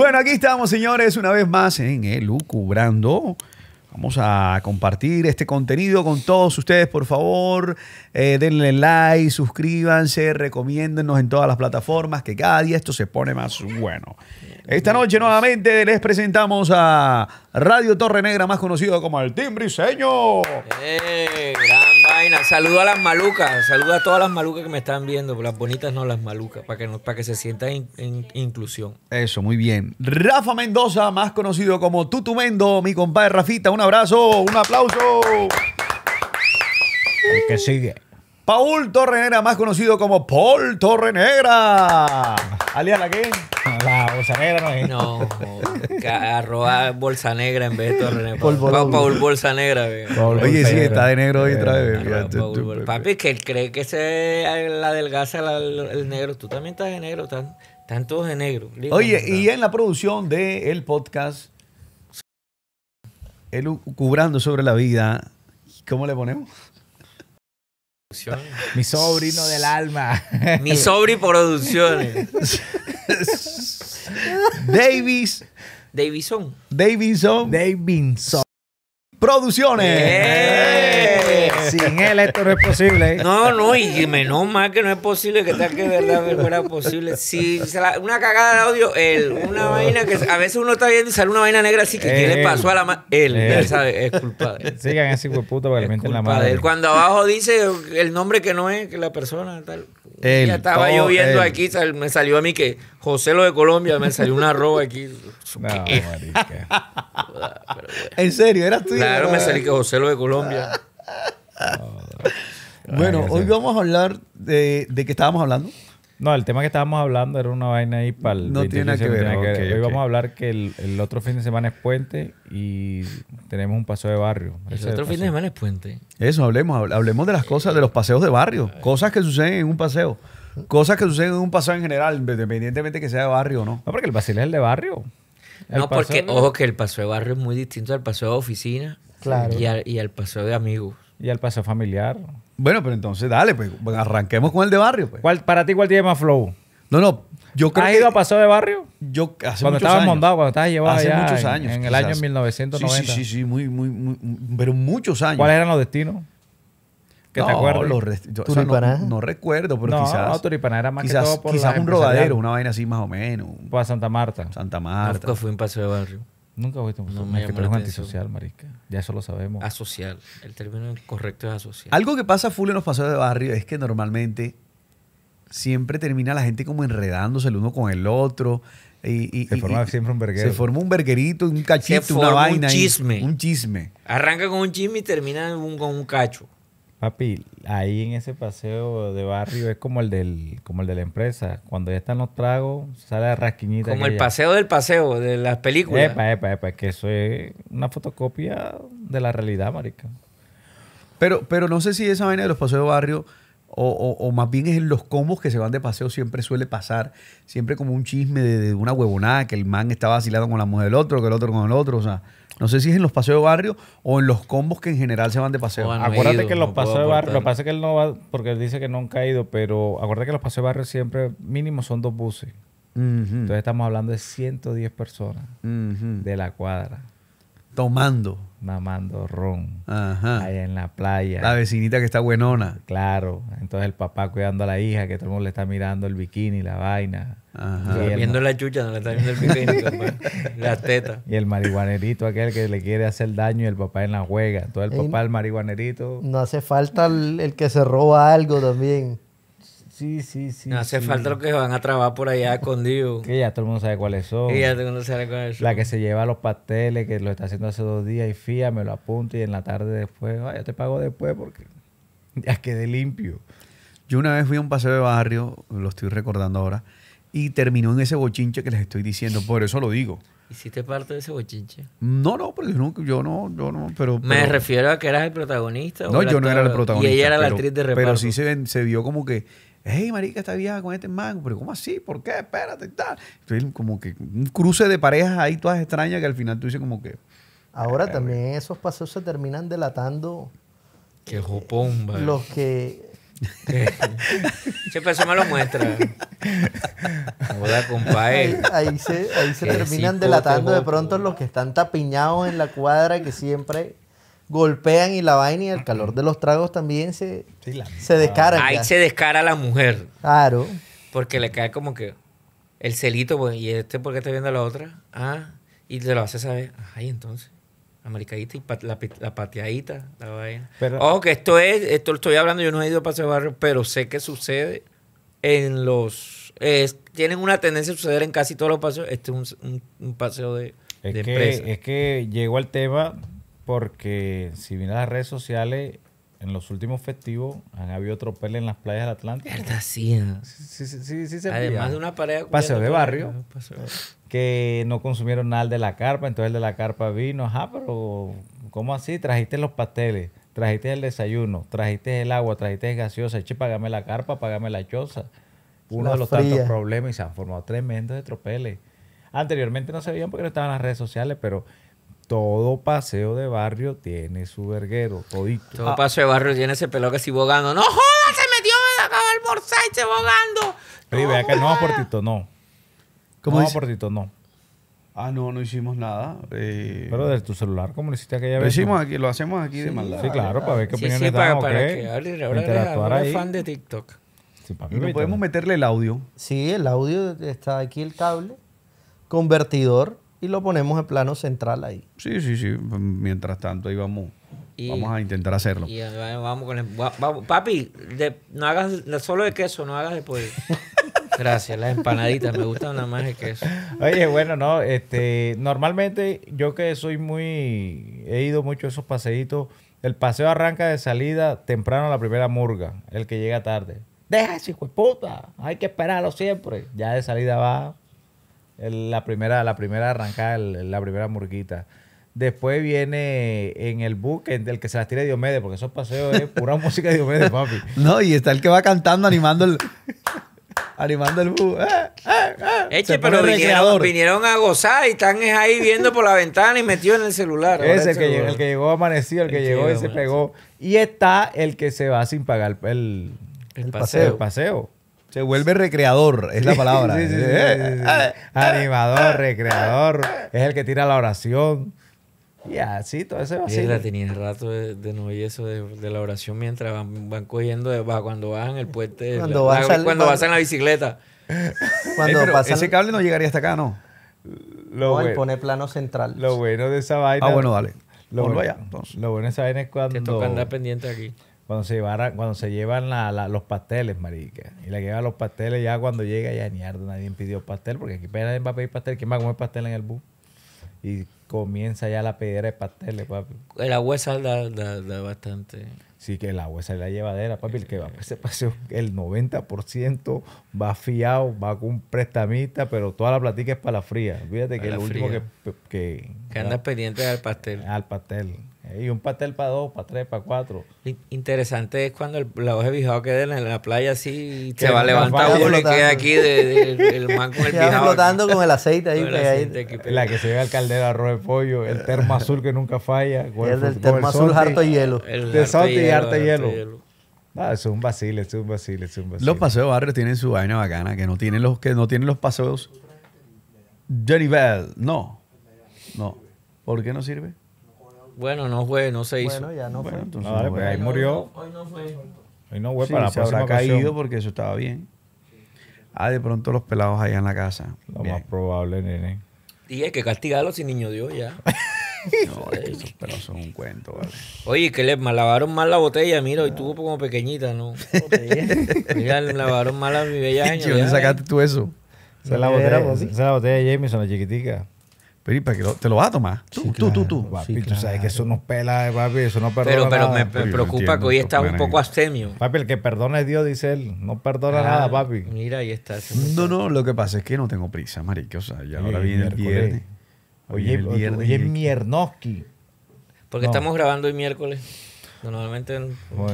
Bueno, aquí estamos, señores, una vez más en Elucubrando. Vamos a compartir este contenido con todos ustedes, por favor. Eh, denle like, suscríbanse, recomiéndennos en todas las plataformas, que cada día esto se pone más bueno. Esta noche nuevamente les presentamos a Radio Torre Negra, más conocido como el Timbriseño. Eh, gran vaina. Saludo a las malucas. Saludo a todas las malucas que me están viendo. Las bonitas no las malucas, para que, para que se sientan en inclusión. Eso, muy bien. Rafa Mendoza, más conocido como Tutumendo, mi compadre Rafita. Un abrazo, un aplauso. El que sigue. Paul Torrenera, más conocido como Paul Torrenegra. ¿Alias la qué? La bolsa negra no No, arroba bolsa negra en vez de Torrenegra. Paul, Paul, Paul, bolsa negra. Oye, sí, está de negro hoy otra vez. Papi, que él cree que se la delgaza el negro. Tú también estás de negro, están, todos de negro. Oye, y en la producción del podcast, él cubrando sobre la vida, ¿cómo le ponemos? Mi sobrino del alma. Mi sobri producciones. Davis. Davison. Davison. Davidson. Producciones. Sin él esto no es posible. ¿eh? No, no, y menos mal que no es posible que tal que de verdad fuera posible. Si una cagada de audio, él, una vaina que a veces uno está viendo y sale una vaina negra así que ¿qué le pasó a la mano. Él, él, sabe, es culpable. Sigan así, Sigan ese pues, para que la mano. Él. Cuando abajo dice el nombre que no es, que la persona, tal. ya estaba yo viendo aquí, me salió a mí que José lo de Colombia, me salió una roba aquí. No, marica. ¿En serio? ¿Eras tú? Claro, me ah. salí que José lo de Colombia. bueno, hoy vamos a hablar de, de qué estábamos hablando. No, el tema que estábamos hablando era una vaina ahí para el. No tiene nada que ver. Hoy vamos a hablar que el, otro fin de semana es puente y tenemos un paseo de barrio. El otro fin de semana es puente. Eso, hablemos, hablemos de las cosas, de los paseos de barrio, cosas que suceden en un paseo. Cosas que suceden en un paseo en general, independientemente que sea de barrio o no. No, porque el paseo es el de barrio. no, porque, ojo, que el paseo de barrio es muy distinto al paseo de oficina claro. y, y al paseo de amigos y al paseo familiar. Bueno, pero entonces dale, pues arranquemos con el de barrio. Pues. ¿Para ti cuál tiene más flow? No, no, yo creo ¿Has ido a paseo de barrio? Yo hace cuando estabas mondado, cuando estabas llevado hace muchos años, en, el año 1990. Sí, sí, sí, sí, muy, muy, pero muchos años. ¿Cuáles eran los destinos? Que no, te acuerdas. Los no, recuerdo, pero quizás. No, Turipaná era más quizás, que todo por Quizás un rodadero, una vaina así más o menos. Para Santa Marta. Santa Marta. Marta fue un paseo de barrio. Nunca voy a tener no me que antisocial, marica. Ya eso lo sabemos. Asocial. El término correcto es asocial. Algo que pasa full en los paseos de barrio es que normalmente siempre termina la gente como enredándose el uno con el otro. Y, se forma siempre un verguero. Se forma un verguerito, un cachito, una vaina. Un chisme. un chisme. Arranca con un chisme y termina con un cacho. Papi, ahí en ese paseo de barrio es como el del, como el de la empresa. Cuando ya están los tragos, sale la Como el paseo del paseo, de las películas. Epa, epa, epa, que eso es una fotocopia de la realidad, marica. Pero, pero no sé si esa vaina de los paseos de barrio o, o, más bien es en los combos que se van de paseo siempre suele pasar, siempre como un chisme de, una huevonada, que el man está vacilado con la mujer del otro, que el otro con el otro, o sea, no sé si es en los paseos de barrio o en los combos que en general se van de paseo. acuérdate que los paseos de barrio, lo que pasa es que él no va, porque él dice que no han caído pero acuérdate que los paseos de barrio siempre mínimo son dos buses. Entonces estamos hablando de 110 personas de la cuadra. Tomando. Mamando ron. Ajá. Allá en la playa. La vecinita que está buenona. Claro. Entonces el papá cuidando a la hija, que todo el mundo le está mirando el bikini, la vaina. Ajá. viendo la chucha, no le está viendo el bikini, las tetas. Y el marihuanerito aquel que le quiere hacer daño y el papá en la juega. ...todo el papá, el marihuanerito. No hace falta el, el que se roba algo también. Sí, sí, sí. No hace falta lo que van a trabajar por allá escondido. Que ya todo el mundo sabe cuáles son. Y ya todo el mundo sabe cuáles son. La que se lleva los pasteles, que lo está haciendo hace dos días y fía, me lo apunto y en la tarde después, Ay, te pago después porque ya quedé limpio. Yo una vez fui a un paseo de barrio, lo estoy recordando ahora, y terminó en ese bochinche que les estoy diciendo, por eso lo digo. ¿Hiciste parte de ese bochinche? No, no, porque yo no, yo no, pero, Me refiero a que eras el protagonista. No, yo no era el protagonista. Y ella era la actriz de reparto. Pero sí se vio como que hey, marica, está vieja con este mango, pero ¿cómo así? ¿Por qué? Espérate y tal. Entonces, como que un cruce de parejas ahí todas extrañas que al final tú dices como que... Ahora también esos paseos se terminan delatando... Que eh, jopón, Los que eh. Siempre eso me lo muestra. Hola, compadre. compa. ahí ahí se terminan delatando de pronto los que están tapiñados en la cuadra que siempre golpean y la vaina y el calor de los tragos también se, se descara. Ahí se descara la mujer. Claro. Porque le cae como que el celito, pues, y este porque está viendo a la otra. Ah, y te lo hace saber. Ay, entonces. Americadita y la, pateadita, la vaina. Pero, Ojo, que esto es, esto lo estoy hablando, yo no he ido paseo de barrio, pero sé que sucede en los. tienen una tendencia a suceder en casi todos los paseos. Este es un, paseo de, es que, Es que llego al tema porque si bien las redes sociales, en los últimos festivos han habido tropeles en las playas del Atlántico. ¿Verdad? Sí, sí, sí, sí, Además de una pareja. Paseo de barrio. Que no consumieron nada de la carpa, entonces el de la carpa vino, ajá, pero ¿cómo así? Trajiste los pasteles, trajiste el desayuno, trajiste el agua, trajiste gaseosa, Eche, pagame la carpa, pagame la choza. Uno de los tantos problemas y se han formado tremendos de tropeles. Anteriormente no se veían porque no estaban las redes sociales, pero todo paseo de barrio tiene su verguero, todito. Todo paseo de barrio tiene ese pelo que sí bogando. ¡No jodas! Se metió, me acaba el almorzar y se bogando. Pero no, vea que no, Portito, no. ¿Cómo no, dice? no. Ah, no, no hicimos nada. Eh. Pero de tu celular, ¿cómo lo hiciste aquella vez? Lo hicimos aquí, lo hacemos aquí sí, de maldad. Sí, claro, para ver qué sí, opiniones sí, para, que para okay. que hable, ahora fan de TikTok. Sí, para mí ¿No podemos meterle el audio? Sí, el audio está aquí, el cable. Convertidor y lo ponemos en plano central ahí. Sí, sí, sí. Mientras tanto, ahí vamos. vamos a intentar hacerlo. Eh, papi, no hagas solo de queso, no hagas después. Gracias, las empanaditas me gustan nada más de queso. Oye, bueno, no, este, normalmente yo que soy muy, he ido mucho a esos paseitos. El paseo arranca de salida temprano a la primera murga, el que llega tarde. Deja ese hijo puta, hay que esperarlo siempre. Ya de salida va la, primera, la primera arrancada, la primera murguita. Después viene en el buque el que se las tira Diomedes, porque esos paseos es pura música de Diomedes, papi. No, y está el que va cantando animando el. animando el bus. Ah, ah, ah. pero vinieron, a gozar y están ahí viendo por la ventana y metido en el celular. Es el, que llegó, el que llegó amanecido, el que llegó y se pegó. Y está el que se va sin pagar el, El paseo. Se vuelve recreador, es la palabra. Eh, eh, animador, recreador, es el que tira la oración. Y así, todo ese vacío. la tenía rato de, de no y eso de, la oración mientras van, van cogiendo, va, cuando bajan el puente, cuando, la, bajan, la, cuando bajan en la bicicleta. Cuando Ese cable no llegaría hasta acá, ¿no? Lo pone plano central. Lo bueno de esa vaina. Ah, bueno, dale. Lo bueno, allá, entonces. Lo bueno de esa vaina es cuando. Te pendiente aquí cuando se cuando se llevan la, los pasteles, marica. Y la que lleva los pasteles ya cuando llega, ya ni nadie pidió pastel, porque aquí nadie va a pedir pastel, ¿quién va a comer pastel en el bus? Y comienza ya la pedera de pasteles, papi. El agua da, da, bastante. Sí, que el agua la llevadera, papi. El que va ese eh. paseo, el 90% va fiado, va con un pero toda la platica es para la fría. Fíjate que el lo último que, que... anda pendiente al pastel. Al pastel. Y un pastel para dos, para tres, para cuatro. Interesante es cuando el, la hoja de bijao queda en la playa así, se va a levantar uno y queda aquí de, el man con el bijao. flotando con el aceite ahí. la que se ve al caldero, arroz de pollo, el termo azul que nunca falla. el, del termo azul, harto hielo. de santi y harto hielo. hielo. es un vacile, es un vacile, es un Los paseos barrios tienen su vaina bacana, que no tienen los, que no tienen los paseos Jenny Bell, No, no. ¿Por qué no sirve? Bueno, no fue, no se hizo. Bueno, ya no fue. Pues, ahí murió. Hoy no fue. Hoy no fue para la se habrá caído porque eso estaba bien. Ah, de pronto los pelados allá en la casa. Lo más probable, nene. Y hay que castigarlos sin niño Dios ya. no, esos pelados son un cuento, vale. Oye, que le lavaron mal la botella, mira, hoy tuvo como pequeñita, ¿no? mira, le lavaron mal a mi bella año. dónde sacaste tú eso? Esa es la botella, esa la botella de Jameson, la chiquitica. Pero te lo vas a tomar? Tú, tú, tú, tú, Papi, tú sabes que eso nos pela, eh, papi, eso no perdona Pero, pero me, preocupa que hoy está un poco astemio. Papi, el que perdona es Dios, dice él. No perdona ah, nada, papi. Mira, ahí está. No, no, lo que pasa es que no tengo prisa, marico. O sea, ya ahora viene el viernes. Oye, es viernes. Oye, miernoski. Porque estamos grabando el miércoles. Normalmente...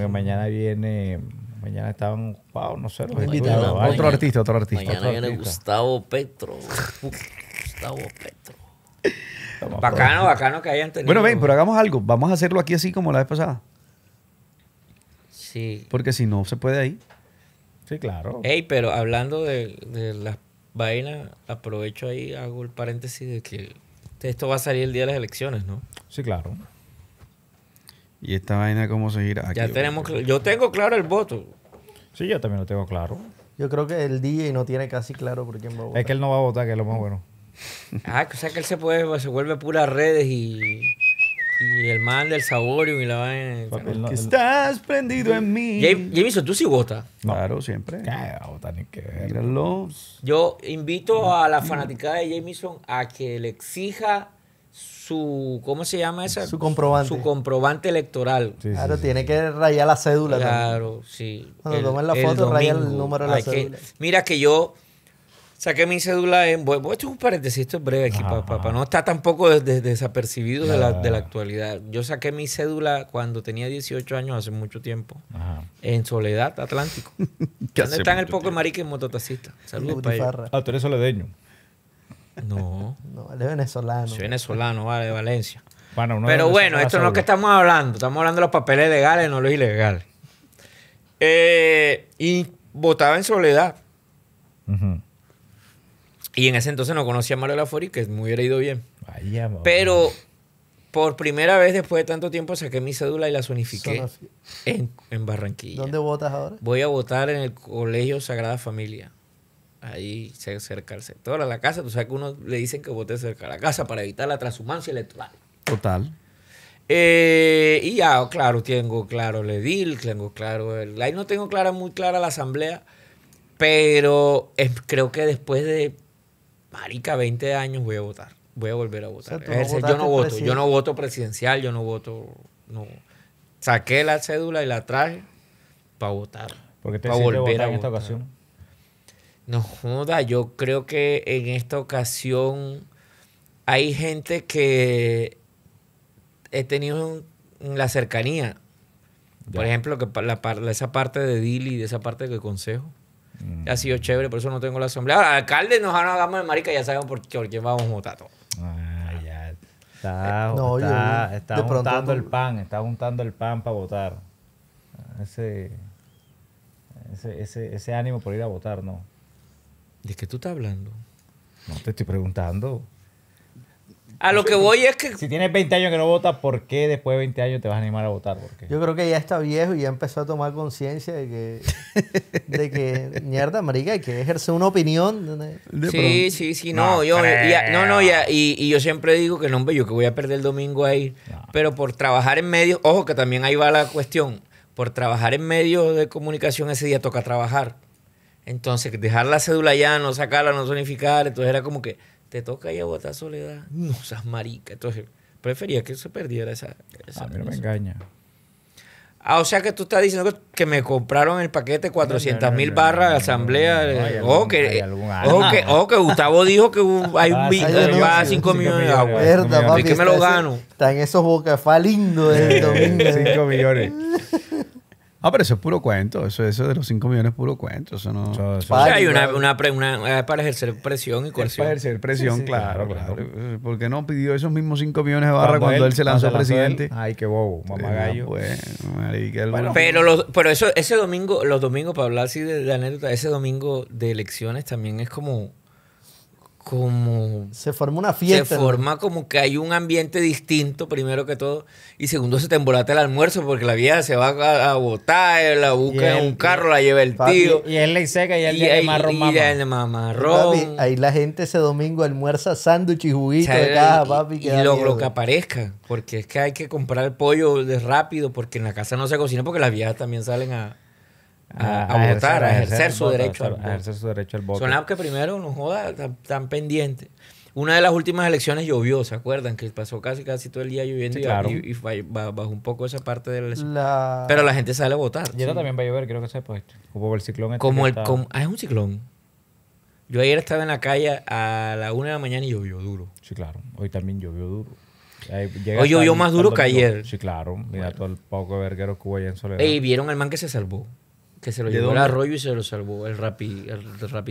mañana viene... Mañana estaban, wow, no sé, Otro artista, otro artista. Mañana viene Gustavo Petro. Gustavo Petro bacano, bacano que hayan tenido. Bueno, ven, pero hagamos algo. Vamos a hacerlo aquí así como la vez pasada. Sí. Porque si no, se puede ahí. Sí, claro. Ey, pero hablando de, las vainas, aprovecho ahí, hago el paréntesis de que esto va a salir el día de las elecciones, ¿no? Sí, claro. ¿Y esta vaina cómo se gira? ya tenemos, yo tengo claro el voto. Sí, yo también lo tengo claro. Yo creo que el DJ no tiene casi claro por quién va a votar. Es que él no va a votar, que es lo más mm. bueno. Ah, o sea que él se, puede, pues, se vuelve puras redes y, y el man del saborio y la vaina. estás prendido en mí. Jameson, tú sí votas. Claro, siempre. Yo invito a la fanaticada de Jameson a que le exija su ¿cómo se llama esa? Su comprobante. Su comprobante electoral. claro, tiene que rayar la cédula. Claro, sí. Cuando tomen la foto, rayan el número de la cédula. mira que yo saqué mi cédula en. Bueno, esto es un paréntesis, esto breve aquí, papá. no está tampoco desapercibido de la, actualidad. Yo saqué mi cédula cuando tenía 18 años, hace mucho tiempo, en Soledad, Atlántico. ¿Dónde están el poco marique y mototaxista? Saludos para Ah, tú eres soledeño. No. no, él venezolano. Soy venezolano, vale, de Valencia. Bueno, Pero bueno, esto no es lo que estamos hablando. Estamos hablando de los papeles legales, no los ilegales. Eh, y votaba en soledad. Ajá. Y en ese entonces no conocía a Mario Lafori, que me hubiera ido bien. Pero por primera vez después de tanto tiempo saqué mi cédula y la zonifiqué en, en, Barranquilla. ¿Dónde votas ahora? Voy a votar en el Colegio Sagrada Familia. Ahí acerca al sector, a la casa. Tú sabes que uno le dicen que vote cerca a la casa para evitar la transhumancia electoral. Total. Eh, y ya, claro, tengo claro el edil, tengo claro el... Ahí no tengo clara, muy clara la asamblea, pero creo que después de marica, 20 años voy a votar. Voy a volver a votar. yo no voto, yo no voto presidencial, yo no voto. No. Saqué la cédula y la traje para votar. Porque te hiciste volver votar en esta ocasión. No joda, yo creo que en esta ocasión hay gente que he tenido la cercanía. Por ejemplo, que esa parte de Dili, de esa parte de consejo. Mm. Ha sido chévere, por eso no tengo la asamblea. Ahora, alcalde, nos hagamos de marica, ya sabemos por, qué, vamos a votar Ah, ya. Está, eh, el pan, está juntando el pan para votar. Ese, ese, ese, ese ánimo por ir a votar, ¿no? ¿De qué tú estás hablando? No, te estoy preguntando. A lo que voy es que. Si tienes 20 años que no votas, ¿por qué después de 20 años te vas a animar a votar? Porque... Yo creo que ya está viejo y ya empezó a tomar conciencia de que. de que, mierda, marica, hay que ejercer una opinión. sí, sí, sí, no. yo, no, no, ya. Y, yo siempre digo que no, hombre, yo que voy a perder el domingo ahí. Pero por trabajar en medios, ojo, que también ahí va la cuestión. Por trabajar en medios de comunicación ese día toca trabajar. Entonces, dejar la cédula ya, no sacarla, no zonificar. entonces era como que te toca ahí a votar soledad. No seas marica. Entonces, prefería que se perdiera esa. esa a mí no me engaña. Ah, o sea que tú estás diciendo que me compraron el paquete 400 mil barras de asamblea. o, oh, que, o, oh, oh, que, Gustavo dijo que hay un ah, va a 5 millones de agua. ¿Y que me lo gano? en esos bocafá lindos del domingo. 5 millones. Ah, pero eso es puro cuento. Eso, eso de los 5 millones es puro cuento. Eso no. hay una, es para ejercer presión y coerción. para ejercer presión, claro, claro, eh, ¿Por qué no pidió esos mismos 5 millones de barra cuando, él, se lanzó a presidente? Ay, qué bobo, mamá pues, bueno, pero pero eso, ese domingo, los domingos, para hablar así de, de anécdota, ese domingo de elecciones también es como como... Se forma una fiesta. Se forma como que hay un ambiente distinto, primero que todo. Y segundo, se te el almuerzo porque la vieja se va a, botar, la busca en un carro, la lleva el tío. Y él le seca y él le marrón Y ahí la gente ese domingo almuerza sándwich y juguito papi. y lo, que aparezca, porque es que hay que comprar el pollo de rápido porque en la casa no se cocina porque las viejas también salen a a, votar, a ejercer, su derecho al voto. A ejercer su derecho al voto. Son las que primero, no joda, están pendientes. Una de las últimas elecciones llovió, ¿se acuerdan? Que pasó casi casi todo el día lloviendo y, bajó un poco esa parte de la elección. Pero la gente sale a votar. Y ahora también va a llover, creo que sepa esto. Como el ciclón. Este ah, es un ciclón. Yo ayer estaba en la calle a la una de la mañana y llovió duro. Sí, claro. Hoy también llovió duro. Hoy llovió más duro que ayer. Sí, claro. Mira todo el poco de verguero que allá en Soledad. Y vieron al man que se salvó. Que se lo llevó el arroyo y se lo salvó el rapi, el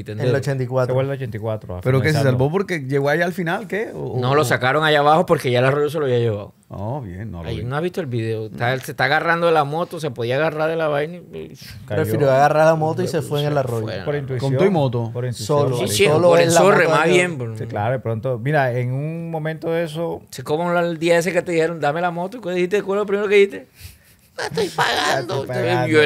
En el 84. 84. Pero que se salvó porque llegó allá al final, ¿qué? no, lo sacaron allá abajo porque ya el arroyo se lo había llevado. Oh, bien, no lo Ahí no ha visto el video. se está agarrando de la moto, se podía agarrar de la vaina. Y... Prefirió agarrar la moto y se pues, fue en el arroyo. por intuición. Con tu moto. Por Solo. por el zorre, más bien. Sí, claro, de pronto. Mira, en un momento de eso. Se como el día ese que te dijeron, dame la moto. ¿Y qué dijiste? ¿Cuál es lo primero que dijiste? me estoy pagando. él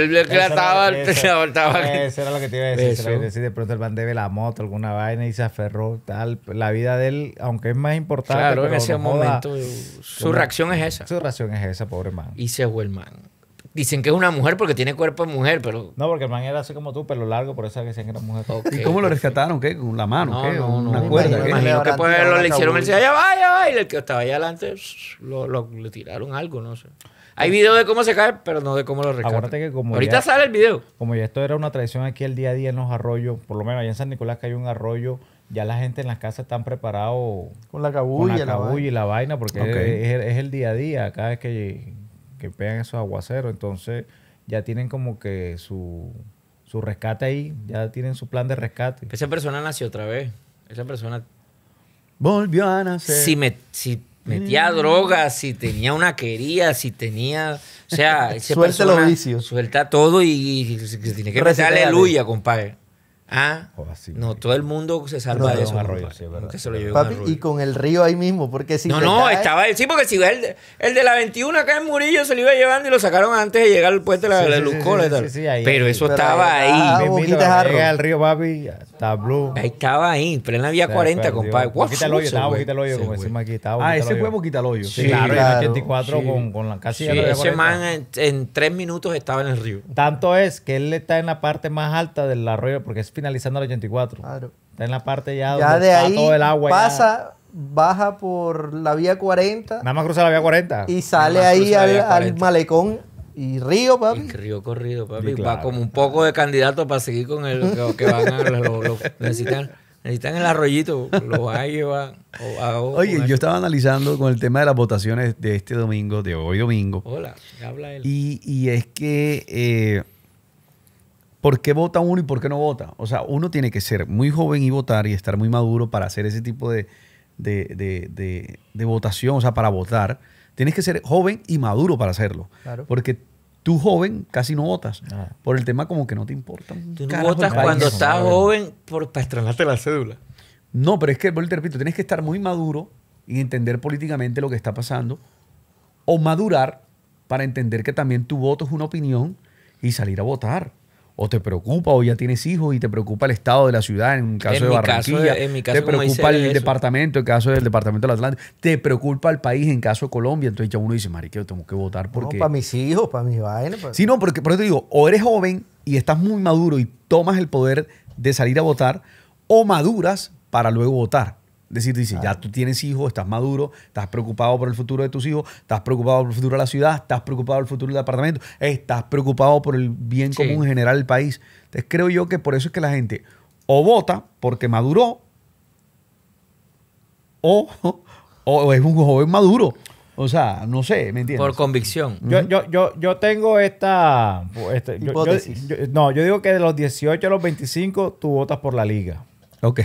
veo que la estaba, Eso era lo que te iba a decir. De pronto el man debe la moto, alguna vaina y se aferró. Tal. La vida de él, aunque es más importante. Claro, en ese momento. su reacción es esa. Su reacción es esa, pobre man. Y se fue el man. Dicen que es una mujer porque tiene cuerpo de mujer, pero. No, porque el man era así como tú, pelo largo, por eso que decían que era mujer. ¿Y cómo lo rescataron? ¿Qué? ¿Con la mano? ¿Qué? No, ¿Una cuerda? imagino que pues lo le hicieron, el decía, ya va, ya va. Y el que estaba allá adelante lo, le tiraron algo, no sé. Hay video de cómo se cae, pero no de cómo lo rescatan. que como Ahorita sale el video. Como ya esto era una tradición aquí el día a día en los arroyos, por lo menos allá en San Nicolás que hay un arroyo, ya la gente en las casas están preparados con la cabulla, con la cabulla y la vaina, porque es, el día a día, cada vez que, pegan esos aguaceros, entonces ya tienen como que su, rescate ahí, ya tienen su plan de rescate. Esa persona nació otra vez, esa persona volvió a nacer. Si, me, metía mm. drogas, si tenía una quería, si tenía. O sea, suelta los vicios. Suelta todo y, se tiene que rezar aleluya, compadre. Ah, oh, no, todo el mundo se salva de eso. y con el río ahí mismo, porque si. No, no, estaba ahí. sí, porque si el, el de la 21 acá en Murillo se lo iba llevando y lo sacaron antes de llegar al puente de la, sí, y tal. Ahí, pero eso estaba ahí. ahí. Al río, papi, estaba ahí, pero en la vía 40, compadre. quita el hoyo, estaba el hoyo, como ah, ese huevo quita el hoyo. Sí, claro, en el 84 con, con la casi. ese man en, tres minutos estaba en el río. Tanto es que él está en la parte más alta del arroyo, porque es finalizando el 84. Claro. Está en la parte ya, donde de ahí todo el agua. Pasa baja por la vía 40. Nada más cruza la vía 40. Y sale ahí al, malecón y Río, papi. Río corrido, papi. Y Va como un poco de candidato para seguir con el que, van a necesitan. el arroyito, lo va a Oye, yo estaba analizando con el tema de las votaciones de este domingo, de hoy domingo. Hola, habla él. Y, y es que, eh, ¿por qué vota uno y por qué no vota? O sea, uno tiene que ser muy joven y votar y estar muy maduro para hacer ese tipo de, de votación, o sea, para votar Tienes que ser joven y maduro para hacerlo. Porque tú joven casi no votas. Ah. Por el tema como que no te importa. Tú no votas cuando estás joven por, para estrenarte la cédula. No, pero es que, el repito, tienes que estar muy maduro y entender políticamente lo que está pasando. O madurar para entender que también tu voto es una opinión y salir a votar o te preocupa, o ya tienes hijos y te preocupa el estado de la ciudad, en caso de Barranquilla, te preocupa el departamento, en el caso del departamento del Atlántico, te preocupa el país, en caso de Colombia, entonces ya uno dice, mariqueo, tengo que votar porque... No, para mis hijos, para mis vainas. Sí, no, porque por eso te digo, o eres joven y estás muy maduro y tomas el poder de salir a votar, o maduras para luego votar decir, dice, ya tú tienes hijos, estás maduro, estás preocupado por el futuro de tus hijos, estás preocupado por el futuro de la ciudad, estás preocupado por el futuro del departamento, estás preocupado por el bien común en general del país. Entonces creo yo que por eso es que la gente o vota porque maduró o, o es un joven maduro. O sea, no sé, ¿me entiendes? Por convicción. Yo, yo, tengo esta... Este, no, yo digo que de los 18 a los 25 tú votas por la liga. Ok.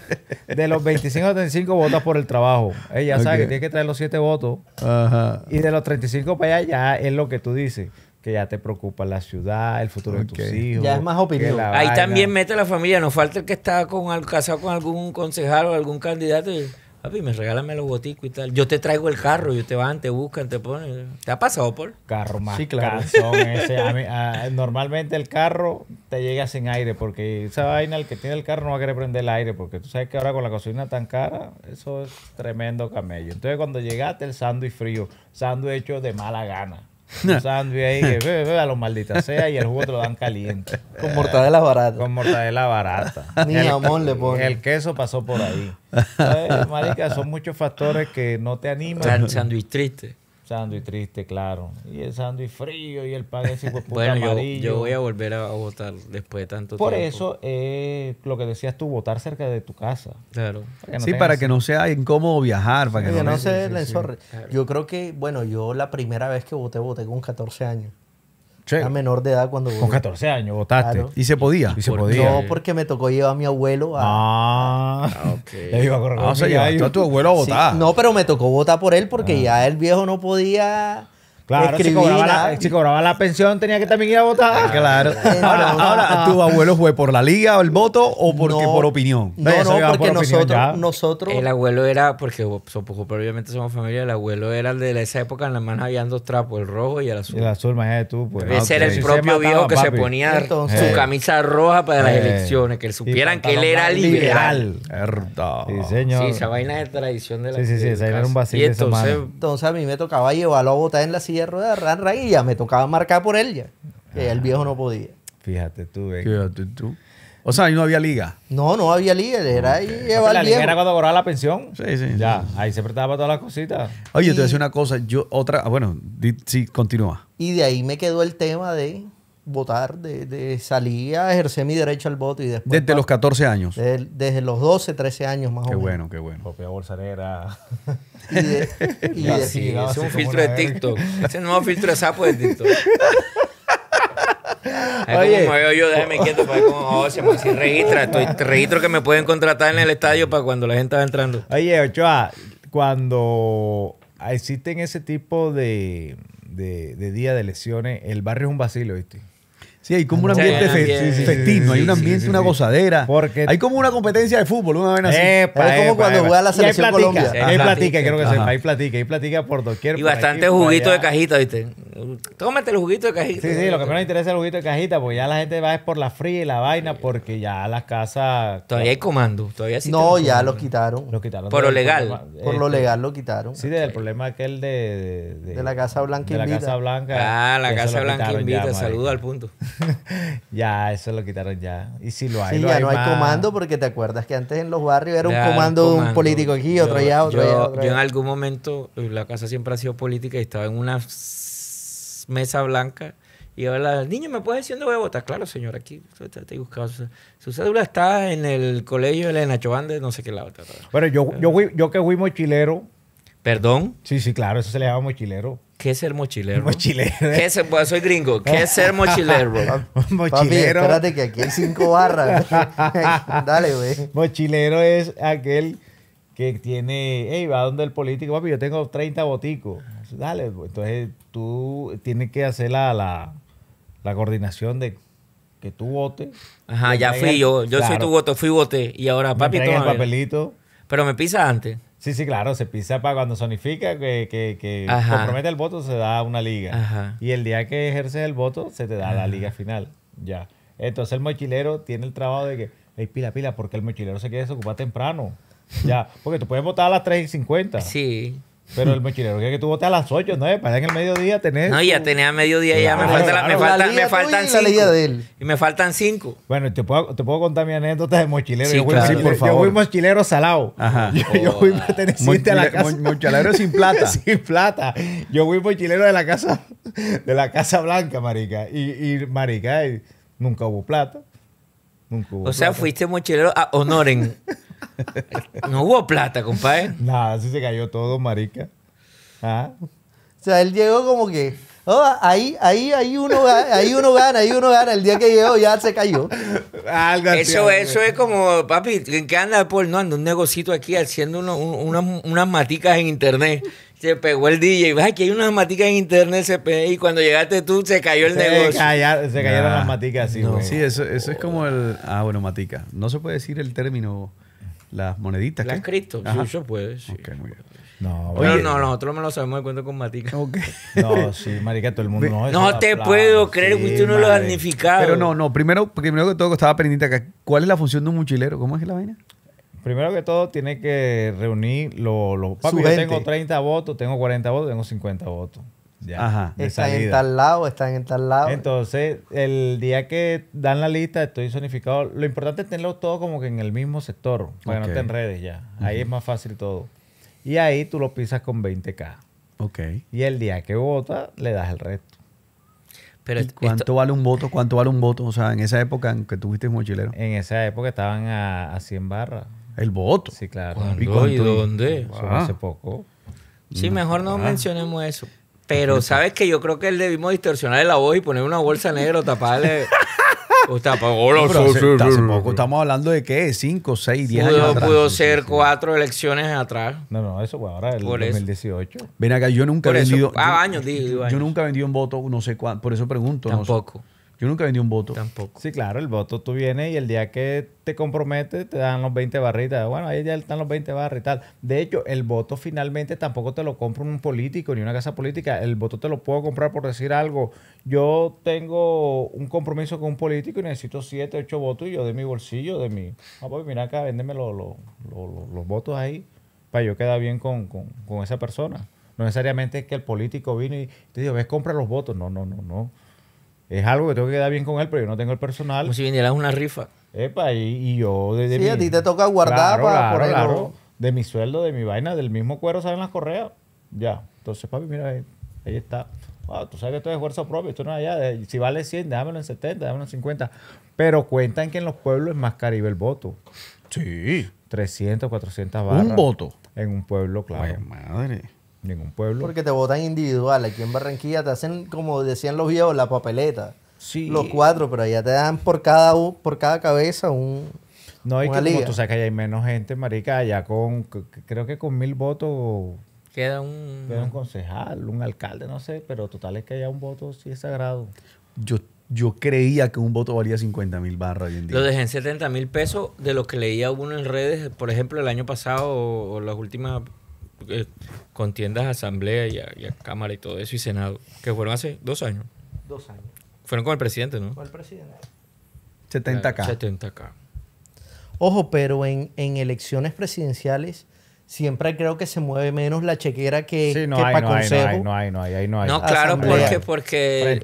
de los 25 a 35 votas por el trabajo. Ella sabe que tiene que traer los 7 votos. Ajá. Y de los 35 para allá ya es lo que tú dices. Que ya te preocupa la ciudad, el futuro de tus hijos. Ya es más opinión. Ahí también mete la familia. No falta el que está con, casado con algún concejal o algún candidato. Papi, me regálame los boticos y tal. Yo te traigo el carro, yo te van, te buscan, te ponen. ¿Te ha pasado, por? Carro más sí, claro. normalmente el carro te llega sin aire, porque esa vaina, el que tiene el carro no va a querer prender el aire, porque tú sabes que ahora con la cocina tan cara, eso es tremendo camello. Entonces cuando llegaste el sándwich frío, sándwich hecho de mala gana. Un sándwich ahí que bebe a los malditas sea y el jugo te lo dan caliente. Con mortadela barata. Con mortadela barata. Ni el, jamón le pone El queso pasó por ahí. Entonces, marica, son muchos factores que no te animan. Sándwich triste. Sándwich triste, claro. Y el sándwich frío y el pan ese pues, puta bueno, Yo, voy a volver a, votar después de tanto tiempo. Por eso es eh, lo que decías tú, votar cerca de tu casa. Claro. sí, para que no sea incómodo viajar. Para que, no, se le Yo creo que, bueno, yo la primera vez que voté, voté con 14 años. Che. Era menor de edad cuando votaste. Con 14 años votaste. Y se podía. Y se podía. No, porque me tocó llevar a mi abuelo a. Ah, ah ok. Le iba a correr. Ah, o sea, a tu abuelo a votar. No, pero me tocó votar por él porque ah. ya el viejo no podía Claro, si cobraba, la, si la, pensión tenía que también ir a votar. Ah, claro. Ahora, ah. ¿tu abuelo fue por la liga, O el voto o porque por opinión? No, no, porque nosotros, nosotros... El abuelo era, porque pues, obviamente somos familia, el abuelo era el de esa época en la mano habían dos trapos, el rojo y el azul. el azul, de tú. Pues. Ese era ah, el propio viejo que se ponía su camisa roja para las eh, elecciones, que supieran que él era liberal. liberal. Sí, señor. Sí, esa vaina de tradición de la Sí, sí, sí, era un vacío. entonces, entonces a mí me tocaba llevarlo a votar en la silla y ya me tocaba marcar por él ya. el viejo no podía. Eh. Fíjate tú, O sea, ahí no había liga. No, no había liga. Era ahí La liga era cuando cobraba la pensión. Sí, sí. Ya, ahí se prestaba para todas las cositas. Oye, te voy a decir una cosa. Yo, otra, ah, bueno, sí, continúa. Y de ahí me quedó el tema de votar, de, de salir a ejercer mi derecho al voto y después... Desde los 14 años. desde los 12, 13 años más o menos. Qué bueno, qué bueno. Propia bolsarera. Y, y así, es un filtro de TikTok. ese nuevo filtro de sapo de TikTok. Oye. veo yo, déjame quieto para ver cómo oh, se si registra. Estoy, registro que me pueden contratar en el estadio para cuando la gente va entrando. Oye, Ochoa, cuando existen ese tipo de, de, de día de lesiones, el barrio es un vacío ¿viste? Sí, hay como un ah, ambiente festivo hay un ambiente, una gozadera. hay como una competencia de fútbol, una vez así. es como cuando voy juega la selección Colombia. Ahí platica, creo que sepa. Ahí platica, ahí platica por doquier. Y bastante juguito de cajita, ¿viste? Tómate el juguito de cajita. Sí, sí, lo que menos interesa es el juguito de cajita, porque ya la gente va es por la fría y la vaina, porque ya las casas. Todavía hay comando, todavía sí. No, ya los quitaron. Los quitaron. Por lo legal. Por lo este, legal lo quitaron. Sí, del problema aquel de. De la Casa Blanca Invita. De la Casa Blanca. Ah, la Casa Blanca Invita. Saludo al punto. ya, eso lo quitaron ya. Y si lo hay. Sí, ya no hay comando porque te acuerdas que antes en los barrios era un comando, de un político aquí, otro allá, otro yo, yo en algún momento, pues, la casa siempre ha sido política y estaba en una mesa blanca. Y ahora, niño, ¿me puedes decir dónde voy a votar? Claro, señor, aquí te he buscado. Su, cédula está en el colegio de la Nacho Bande, no sé qué lado. Bueno, yo, yo, yo que fui mochilero. ¿Perdón? Sí, sí, claro, eso se le llama mochilero. ¿Qué es ser mochilero? Mochilero. ¿Qué es, pues, soy gringo. ¿Qué es ser mochilero? mochilero. Papi, espérate que aquí hay cinco barras. Dale, güey. Mochilero es aquel que tiene, ey, va donde el político, papi, yo tengo 30 boticos. Dale, güey. Pues, entonces tú tienes que hacer la, la, coordinación de que tú votes. Ajá, ya fui yo. Yo soy tu voto, fui voté. Y ahora, papi, toma el papelito. Pero me pisa antes. Sí, sí, claro, se pisa para cuando sonifica, que, que, compromete el voto, se da una liga. Y el día que ejerces el voto, se te da la liga final. Ya. Entonces el mochilero tiene el trabajo de que, hey, pila, pila, porque el mochilero se quiere desocupar temprano. ya, porque tú puedes votar a las 3 y 50. Sí. Pero el mochilero que tú votas a las 8, ¿no? Para en el mediodía tener... No, ya tenía mediodía, ya me, falta, me, me faltan cinco. de él. Y me faltan cinco. Bueno, te puedo, te puedo contar mi anécdota de mochilero. Sí, yo, fui, por favor. yo fui mochilero salado. Ajá. Yo, fui oh. a la casa. Mochilero sin plata. sin plata. Yo fui mochilero de la casa, de la casa blanca, marica. Y, y marica, nunca hubo plata. Nunca o sea, fuiste mochilero a Honoren. no hubo plata, compadre. Nada, se cayó todo, marica. Ah. O sea, él llegó como que. Oh, ahí, ahí, ahí uno, ahí uno gana, ahí uno gana. El día que llegó ya se cayó. eso, eso es como, papi, ¿en qué anda Paul no anda un negocito aquí haciendo unas, maticas en internet? Se pegó el DJ. Ay, que hay unas maticas en internet y cuando llegaste tú se cayó el negocio. se cayeron las maticas, sí, no. Sí, eso, eso es como el. Ah, bueno, matica. No se puede decir el término las moneditas. Las cripto, sí, yo puedo. Sí. Ok, muy bien. No, no, nosotros me lo sabemos de cuento con Matica. no, sí, marica, todo el mundo no. No te puedo creer que usted no lo ha magnificado. Pero no, no, primero, primero que todo, que estaba pendiente acá, ¿cuál es la función de un mochilero? ¿Cómo es la vaina? Primero que todo, tiene que reunir los... Lo, yo tengo 30 votos, tengo 40 votos, tengo 50 votos. Están en tal lado, están en tal lado. Entonces, el día que dan la lista, estoy sonificado Lo importante es tenerlo todo como que en el mismo sector, para que no te enredes ya. Ahí es más fácil todo. Y ahí tú lo pisas con 20K. Ok. Y el día que vota, le das el resto. Pero ¿Cuánto vale un voto? ¿Cuánto vale un voto? O sea, en esa época que tuviste mochilero. En esa época estaban a, 100 barras. ¿El voto? Sí, claro. ¿Y, dónde? hace ah. poco. Sí, mejor no ah. mencionemos eso. Pero sabes que yo creo que él debimos distorsionarle la voz y poner una bolsa negra o taparle. O lo hola, hace, poco estamos hablando de qué, 5, 6, 10 años. Atrás. Pudo ser cuatro elecciones atrás. No, no, eso fue ahora, el 2018. Mira, Ven acá, yo nunca he vendido. Ah, años, digo, años. Yo nunca he vendido un voto, no sé cuánto, por eso pregunto. Tampoco. No sé. Yo nunca vendí un voto. Tampoco. Sí, claro, el voto tú vienes y el día que te comprometes te dan los 20 barritas. Bueno, ahí ya están los 20 barritas. y tal. De hecho, el voto finalmente tampoco te lo compra un político ni una casa política. El voto te lo puedo comprar por decir algo. Yo tengo un compromiso con un político y necesito 7, 8 votos y yo de mi bolsillo, de mi... Ah, pues mira acá, véndeme los, votos ahí para yo quedar bien con, esa persona. No necesariamente es que el político vino y te diga, ves, compra los votos. No, no, no, no es algo que tengo que quedar bien con él, pero yo no tengo el personal. Como si vinieras una rifa. y, yo desde Sí, a ti te toca guardar para por De mi sueldo, de mi vaina, del mismo cuero salen las correas. Ya. Entonces, papi, mira, ahí, ahí está. Ah, tú sabes que esto es esfuerzo propio, esto no allá. Eh, si vale 100, dámelo en 70, dámelo en 50. Pero cuentan que en los pueblos es más caribe el voto. Sí. 300, 400 barras. ¿Un voto? En un pueblo, claro. Pues, madre ningún pueblo. Porque te votan individual. Aquí en Barranquilla te hacen, como decían los viejos, la papeleta. Sí. Los cuatro, pero allá te dan por cada, por cada cabeza un. No, hay que como tú sabes que hay menos gente, marica, allá con, creo que con mil votos Queda un... un... concejal, un alcalde, no sé, pero total es que allá un voto sí es sagrado. Yo, yo creía que un voto valía 50 mil barras hoy en día. Lo dejé en 70 mil pesos de lo que leía uno en redes, por ejemplo, el año pasado o las últimas eh, con contiendas asamblea y a, cámara y todo eso y senado, que fueron hace dos años. Dos años. Fueron con el presidente, ¿no? Con el presidente. 70K. 70K. Ojo, pero en, en elecciones presidenciales siempre creo que se mueve menos la chequera que, no hay, no hay, no claro, porque, porque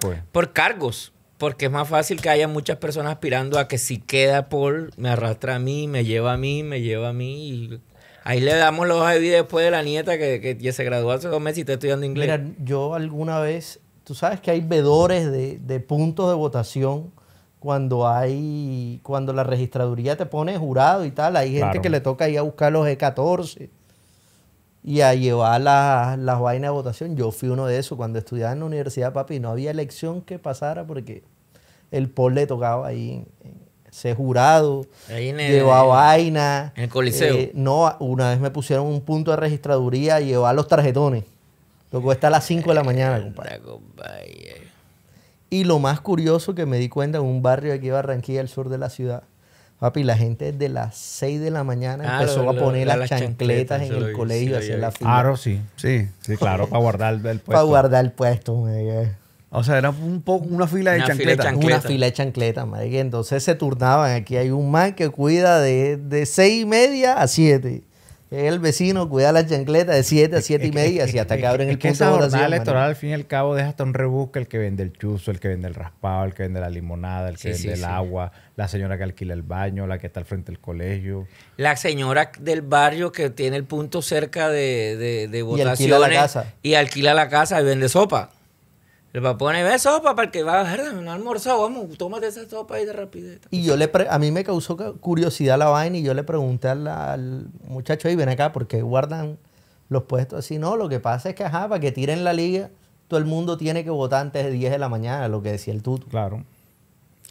pues. por, cargos. Porque es más fácil que haya muchas personas aspirando a que si queda Paul, me arrastra a mí, me lleva a mí, me lleva a mí. Y Ahí le damos los IV después de la nieta que, que, se graduó hace dos meses y está estudiando inglés. Mira, yo alguna vez, tú sabes que hay vedores de, puntos de votación cuando hay, cuando la registraduría te pone jurado y tal, hay gente que le toca ir a buscar los E14 y a llevar las, vainas de votación. Yo fui uno de esos cuando estudiaba en la universidad, papi, no había elección que pasara porque el POL le tocaba ahí en sé jurado, llevaba vaina. En el coliseo. Eh, no, una vez me pusieron un punto de registraduría y llevar los tarjetones. Lo está a las 5 de la mañana, compadre. Y lo más curioso que me di cuenta en un barrio aquí de Barranquilla, al sur de la ciudad, papi, la gente desde las 6 de la mañana ah, empezó a poner las, chancletas, en el colegio, a hacer la fila. Claro, sí, sí, sí, claro, para guardar el puesto. Para guardar el puesto, me o sea, era un poco una fila de chancletas. chancleta. Una fila de chancletas, madre. Entonces se turnaban. Aquí hay un man que cuida de, de seis y media a siete. El vecino cuida la chancleta de siete a siete y media, así hasta que abren el punto de electoral, al fin y al cabo, deja hasta un rebusque el que vende el chuzo, el que vende el raspado, el que vende la limonada, el que vende el agua, la señora que alquila el baño, la que está al frente del colegio. La señora del barrio que tiene el punto cerca de, de, Y alquila la casa y vende sopa va a pone, ve sopa para que va a ver, un almuerzo vamos, tómate esa sopa ahí de rapidez. Y yo le a mí me causó curiosidad la vaina y yo le pregunté al, muchacho, ahí ven acá, ¿por qué guardan los puestos así? No, lo que pasa es que, ajá, para que tiren la liga, todo el mundo tiene que votar antes de 10 de la mañana, lo que decía el tuto. Claro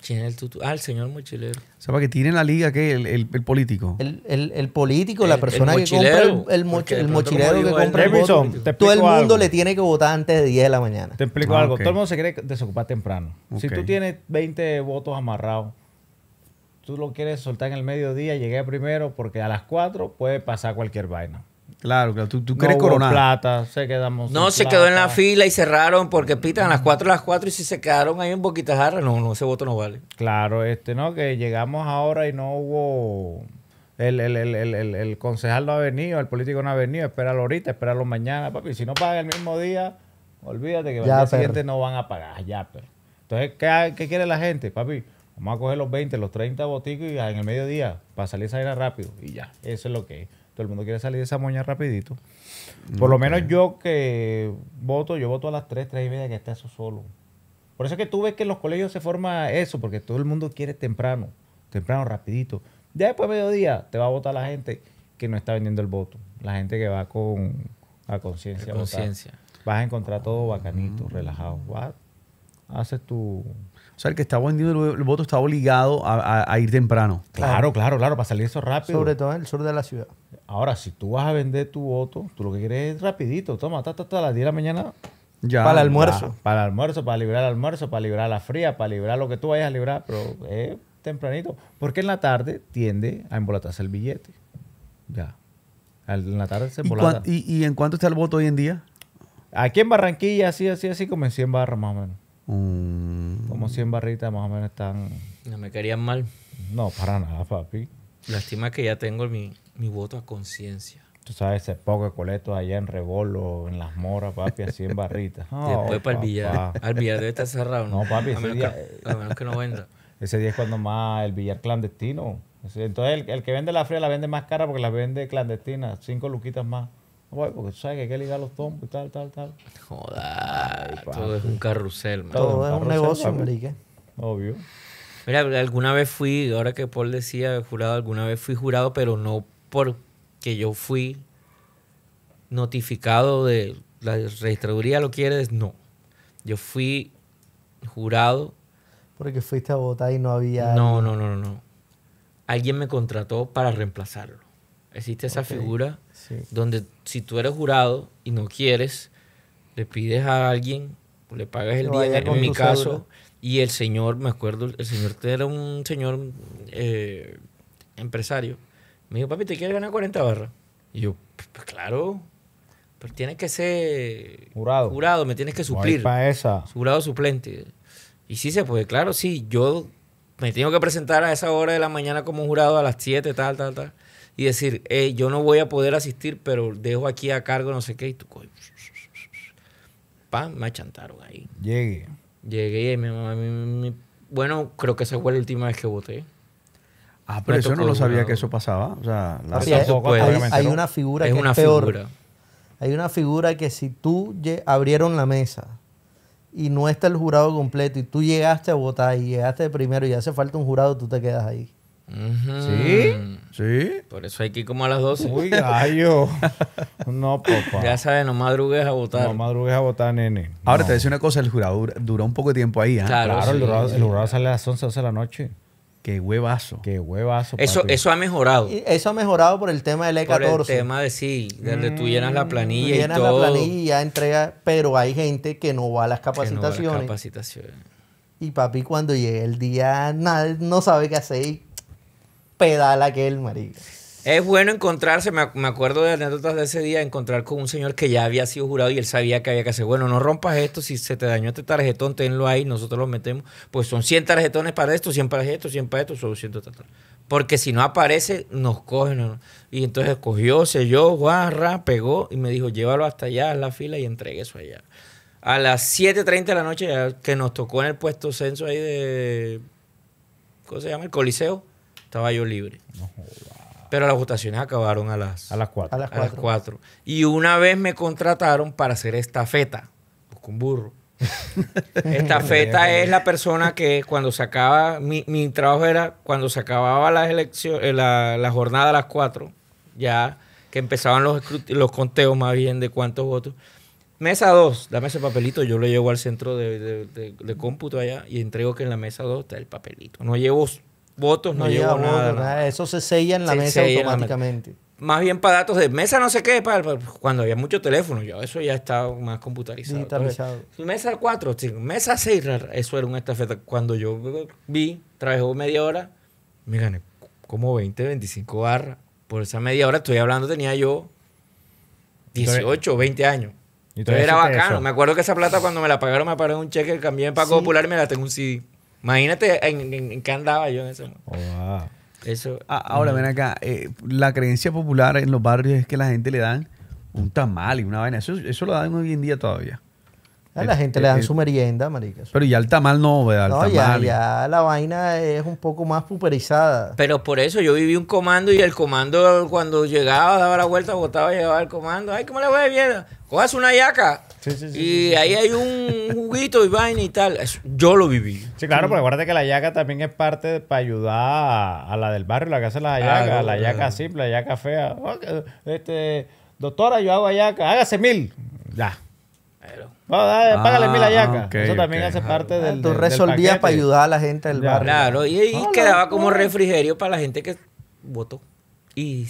el Ah, el señor mochilero. O sea, tiene que la liga, ¿qué? El, el, político. El, el, el político, la persona que compra el, mochilero que compra el Todo el mundo le tiene que votar antes de 10 de la mañana. Te explico ah, algo. Todo el mundo se quiere desocupar temprano. Si tú tienes 20 votos amarrados, tú lo quieres soltar en el mediodía, llegué primero, porque a las 4 puede pasar cualquier vaina. Claro, ¿Tú, tú quieres coronar? plata, se quedamos No, se quedó en la fila y cerraron porque pitan a las 4 a las 4 y si se quedaron ahí en Boquita no, no, ese voto no vale. Claro, este, no, que llegamos ahora y no hubo... El, concejal no ha venido, el político no ha venido, espéralo ahorita, espéralo mañana, papi. Si no paga el mismo día, olvídate que el día siguiente no van a pagar, ya, pero. Entonces, ¿qué, quiere la gente, papi? Vamos a coger los 20, los 30 boticos y en el mediodía, para salir esa era rápido y ya. Eso es lo que es. Todo el mundo quiere salir de esa moña rapidito. Por lo menos yo que voto, yo voto a las 3, 3 y media que está eso solo. Por eso es que tú ves que en los colegios se forma eso, porque todo el mundo quiere temprano, temprano, rapidito. Ya después de mediodía te va a votar la gente que no está vendiendo el voto, la gente que va con la conciencia. Conciencia. Vas a encontrar ah. todo bacanito, relajado. haces tu o sea, el que está vendiendo el voto está obligado a, ir temprano. Claro, claro, claro, para salir eso rápido. Sobre todo en el sur de la ciudad. Ahora, si tú vas a vender tu voto, tú lo que quieres es rapidito. Toma, hasta a las 10 de la mañana. Ya, para el almuerzo. Para, el almuerzo, para librar el almuerzo, para librar la fría, para librar lo que tú vayas a librar, pero es tempranito. Porque en la tarde tiende a embolatarse el billete. Ya. En la tarde se embolata. ¿Y, en cuánto está el voto hoy en día? Aquí en Barranquilla, así, así, así, como en barras más o menos. Como 100 barritas más o menos están... No me querían mal. No, para nada, papi. Lástima que ya tengo mi, mi voto a conciencia. Tú sabes, ese poco de coletos allá en Rebolo, en Las Moras, papi, a barritas. Después para el billar. Al billar debe estar cerrado, ¿no? papi, a menos, que, no venda. Ese día es cuando más el billar clandestino. Entonces, el, el que vende la fría la vende más cara porque la vende clandestina, cinco luquitas más porque tú sabes que hay que ligar los tombos y tal, tal, tal. Joder, todo es un carrusel, man. Todo, es un, negocio, marique. Obvio. Mira, alguna vez fui, ahora que Paul decía jurado, alguna vez fui jurado, pero no porque yo fui notificado de la registraduría, lo quieres, no. Yo fui jurado. Porque fuiste a votar y no había. No, no, no, no. Alguien me contrató para reemplazarlo. Existe esa figura donde si tú eres jurado y no quieres, le pides a alguien, le pagas el día, en mi caso, y el señor, me acuerdo, el señor era un señor eh, empresario, me dijo, papi, ¿te quieres ganar 40 barras? Y yo, pues claro, pero tienes que ser jurado, jurado me tienes que suplir. Para esa. Jurado suplente. Y sí se puede, claro, sí, yo me tengo que presentar a esa hora de la mañana como jurado a las 7, tal, tal, tal y decir, yo no voy a poder asistir, pero dejo aquí a cargo no sé qué, y tú, pam, me achantaron ahí. Llegué. Llegué y mi bueno, creo que esa fue la última vez que voté. Ah, pero yo eso no lo sabía que eso pasaba. O sea, pues, hay, una figura que es Figura. Hay una figura que si tú abrieron la mesa y no está el jurado completo y tú llegaste a votar y llegaste primero y hace falta un jurado, tú te quedas ahí. ¿Sí? Sí. Por eso hay que ir como a las 12. Uy, gallo. no, papá. Ya sabes, no madrugues a votar. No madrugues a votar, nene. Ahora te voy a decir una cosa: el jurado duró un poco de tiempo ahí. ¿ah? Claro, el, jurado, sale a las 11, 12 de la noche. Qué huevazo. Qué huevazo. Eso, eso ha mejorado. eso ha mejorado por el tema del E14. Por el tema de sí, donde tú llenas la planilla llenas y todo. la planilla y ya entrega, pero hay gente que no va a las capacitaciones. no a las capacitaciones. Y papi, cuando llega el día, nada, no sabe qué hacer que aquel, marido. Es bueno encontrarse, me, acuerdo de anécdotas de ese día, encontrar con un señor que ya había sido jurado y él sabía que había que hacer, bueno, no rompas esto, si se te dañó este tarjetón, tenlo ahí, nosotros lo metemos, pues son 100 tarjetones para esto, 100 para esto, 100 para esto, son 100 tarjetones. Porque si no aparece, nos cogen. Y entonces cogió, selló, guarra, pegó y me dijo, llévalo hasta allá, a la fila y entregue eso allá. A las 7.30 de la noche, que nos tocó en el puesto censo ahí de, ¿cómo se llama? El Coliseo estaba yo libre. Pero las votaciones acabaron a las, a las 4. A las cuatro. Y una vez me contrataron para hacer estafeta. feta. con burro. estafeta es la persona que cuando se acaba, mi, trabajo era cuando se acababa eh, la, jornada a las cuatro, ya que empezaban los, los conteos más bien de cuántos votos. Mesa 2, dame ese papelito, yo lo llevo al centro de, cómputo allá y entrego que en la mesa 2 está el papelito. No llevo votos, no, llevo nada, Eso se sella en la mesa automáticamente. Más bien para datos de mesa, no sé qué, cuando había muchos teléfonos, yo eso ya estaba más computarizado. mesa 4, mesa 6, eso era un estafeta. Cuando yo vi, trabajó media hora, me gané como 20, 25 barras. Por esa media hora estoy hablando, tenía yo 18, 20 años. Entonces era bacano. Me acuerdo que esa plata cuando me la pagaron me pagaron un cheque, cambié para pago Popular y me la tengo un CD. Imagínate en, en, qué andaba yo en ese oh, Eso, ah, ahora, mm. ven acá. Eh, la creencia popular en los barrios es que la gente le dan un tamal y una vaina. Eso, lo dan hoy en día todavía. A la eh, gente eh, le dan su merienda, marica. Pero ya el tamal no, ¿verdad? ya, la vaina es un poco más puperizada. Pero por eso yo viví un comando y el comando cuando llegaba, daba la vuelta, botaba, llevaba el comando. Ay, ¿cómo le voy bien? Cojas una yaca. Sí, sí, sí, y ahí hay un juguito y vaina y tal. yo lo viví. Sí, claro, pero acuérdate que la yaca también es parte para ayudar a, la del barrio, la que hace la yaca, la yaca simple, la yaca fea. Oh, este, doctora, yo hago yaca. hágase mil. Ya. Ah, págale mil a Yaca. Eso también hace parte ah, del. Tú resolvías para ayudar a la gente del barrio. Claro, y, quedaba como refrigerio para la gente que votó. Y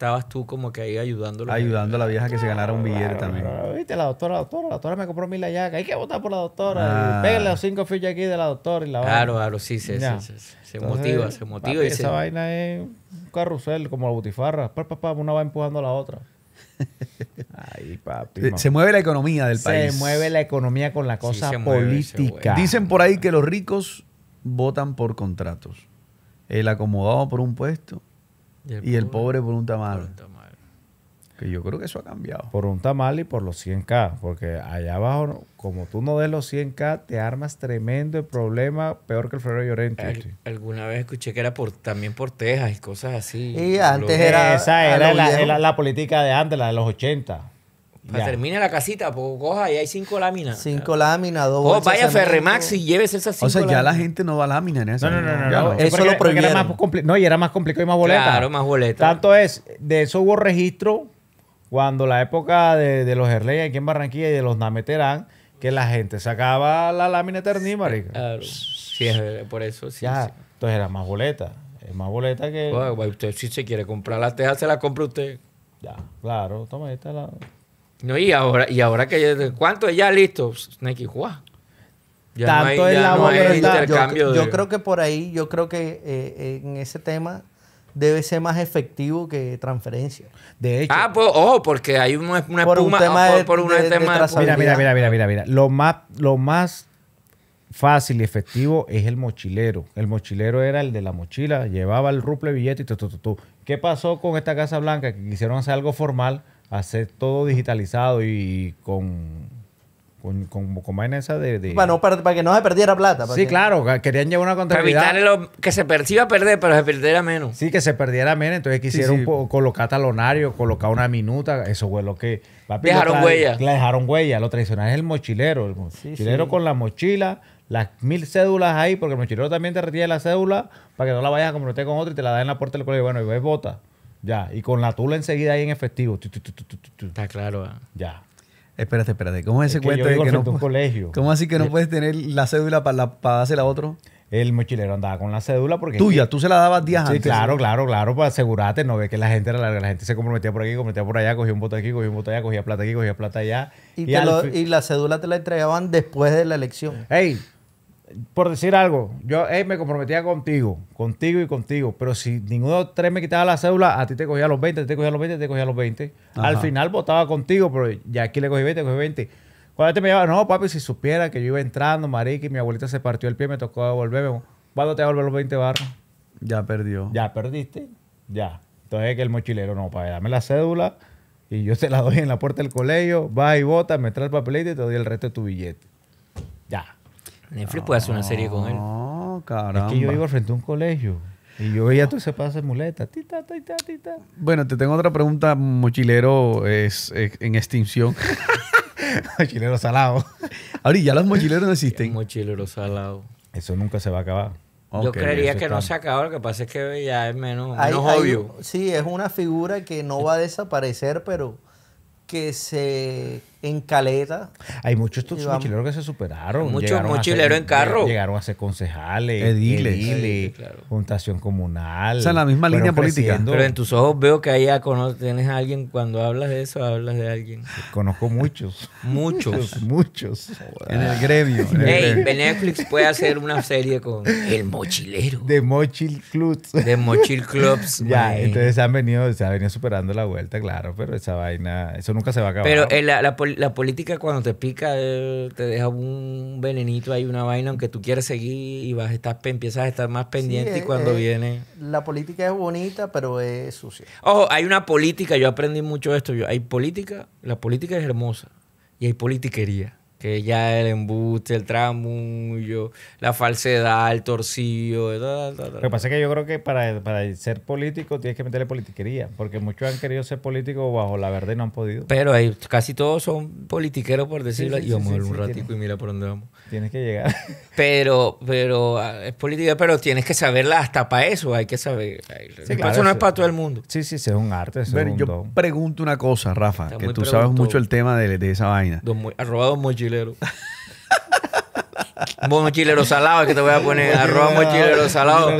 estabas tú como que ahí ayudándolo. Ayudando a la vieja que se ganara un billete también. Viste, la doctora, la doctora, la doctora me compró mil llaga. Hay que votar por la doctora. Ah. Pégale los cinco fichas aquí de la doctora y la Claro, claro, sí, sí, sí, se motiva, se motiva. y esa vaina es un carrusel, como la butifarra. una va empujando a la otra. Ay, papi, se, mueve la economía del país. Se mueve la economía con la cosa política. Dicen por ahí que los ricos votan por contratos. El acomodado por un puesto y el, pobre, por un tamal. Que yo creo que eso ha cambiado. Por un tamal y por los 100K. Porque allá abajo, como tú no des los 100K, te armas tremendo el problema, peor que el Ferrer Llorente. alguna vez escuché que era por también por Texas y cosas así. Y antes era. Esa era la, la, política de antes, la de los 80. Termina la casita, coja y hay cinco láminas. Cinco láminas, dos. Oh, vaya Ferremax y lleves esas cinco. O sea, ya la gente no va a en No, no, no, no, no. Eso lo prohibieron. no, y era más complicado y más boleta. Claro, más boleta. Tanto es, de eso hubo registro cuando la época de, los Herley aquí en Barranquilla y de los Nameterán, que la gente sacaba la lámina de marica. Claro. Sí, por eso sí. Entonces era más boleta. Es más boleta que. usted si se quiere comprar la teja, se la compra usted. Ya, claro. Toma, esta la. No, y ahora, y ahora que cuánto ya listo, Snake Juá. Tanto es la no Yo, creo que por ahí, yo creo que eh, en ese tema debe ser más efectivo que transferencia. De hecho. Ah, pues, ojo, porque hay una, una por espuma, ah, por, un tema de Mira, mira, mira, mira, mira, Lo más, lo más fácil y efectivo es el mochilero. El mochilero era el de la mochila, llevaba el ruple billete y todo. ¿Qué pasó con esta Casa Blanca? Que quisieron hacer algo formal hacer todo digitalizado y con con, con, con vaina esa de... de... Para, para, que no se perdiera plata. sí, claro, querían llevar una contabilidad. Para evitar lo, que se perciba perder, pero se perdiera menos. Sí, que se perdiera menos. Entonces quisieron colocar talonario, colocar una minuta. Eso fue lo que... dejaron huellas. huella. La dejaron huella. Lo tradicional es el mochilero. El mochilero con la mochila, las mil cédulas ahí, porque el mochilero también te retiene la cédula para que no la vayas a comprometer con otro y te la da en la puerta del colegio. Bueno, y ves bota. Ya, y con la tula enseguida ahí en efectivo. Está claro. Ah. Ya. Espérate, espérate. ¿Cómo es ese cuento de que no, colegio. ¿Cómo así que no eh. puedes tener la cédula para darse dársela a otro? El mochilero andaba con la cédula porque... Tuya, tú se la dabas días sí, Claro, claro, claro, para asegurarte, no ve que la gente era larga, la gente se comprometía por aquí, comprometía por allá, cogía un bote aquí, cogía un bote allá, cogía plata aquí, cogía plata allá. Y, y la cédula te la entregaban después de la elección. ¡Ey! por decir algo, yo me comprometía contigo, contigo y contigo, pero si ninguno de los tres me quitaba la cédula, a ti te cogía los 20, te cogía los 20, te cogía los 20. Al final votaba contigo, pero ya aquí le cogí 20, cogí 20. Cuando te me llevaba, no, papi, si supiera que yo iba entrando, marica, y mi abuelita se partió el pie, me tocó devolverme. ¿Cuándo te devolver los 20 barros? Ya perdió. Ya perdiste, ya. Entonces es que el mochilero, no, para dame la cédula y yo te la doy en la puerta del colegio, vas y votas, me trae el papelito y te doy el resto de tu billete. Ya. Netflix puede hacer una serie con él. No, caramba. Es que yo vivo frente a un colegio. Y yo veía todo ese paso de muleta. Bueno, te tengo otra pregunta, mochilero es, en extinción. mochilero salado. Ahora, ya los mochileros no existen. Mochilero salado. Eso nunca se va a acabar. yo creería que no se acaba, lo que pasa es que ya es menos, obvio. Sí, es una figura que no va a desaparecer, pero que se en caleta. Hay muchos mochileros que se superaron. muchos mochileros en carro. Llegaron a ser concejales, ediles, ediles juntación comunal. O sea, la misma línea política. Pero en tus ojos veo que ahí tienes a alguien, cuando hablas de eso, hablas de alguien. Conozco muchos. muchos. muchos. en el gremio. hey, Netflix puede hacer una serie con El Mochilero. De Mochil Clubs. De Mochil Clubs. ya, entonces han venido, se han venido superando la vuelta, claro, pero esa vaina, eso nunca se va a acabar. Pero eh, la política la política cuando te pica eh, te deja un venenito ahí, una vaina, aunque tú quieres seguir y vas, estar, empiezas a estar más pendiente y eh, cuando eh, viene... La política es bonita, pero es sucia. Ojo, hay una política, yo aprendí mucho esto, yo, hay política, la política es hermosa y hay politiquería que ya el embuste, el tramullo, la falsedad, el torcido. Lo que pasa es que yo creo que para, para ser político tienes que meterle politiquería, porque muchos han querido ser políticos bajo la verdad y no han podido. Pero ahí casi todos son politiqueros, por decirlo. y vamos a ver un ratico y mira por dónde vamos. Tienes que llegar. Pero, pero ah, es política, pero tienes que saberla hasta para eso, hay que saber. eso no es para todo el mundo. Sí, sí, es un arte. yo pregunto una cosa, Rafa, que tú sabes mucho el tema de, esa vaina. arroba mochilero. mochilero salado, que te voy a poner arroba mochilero salado.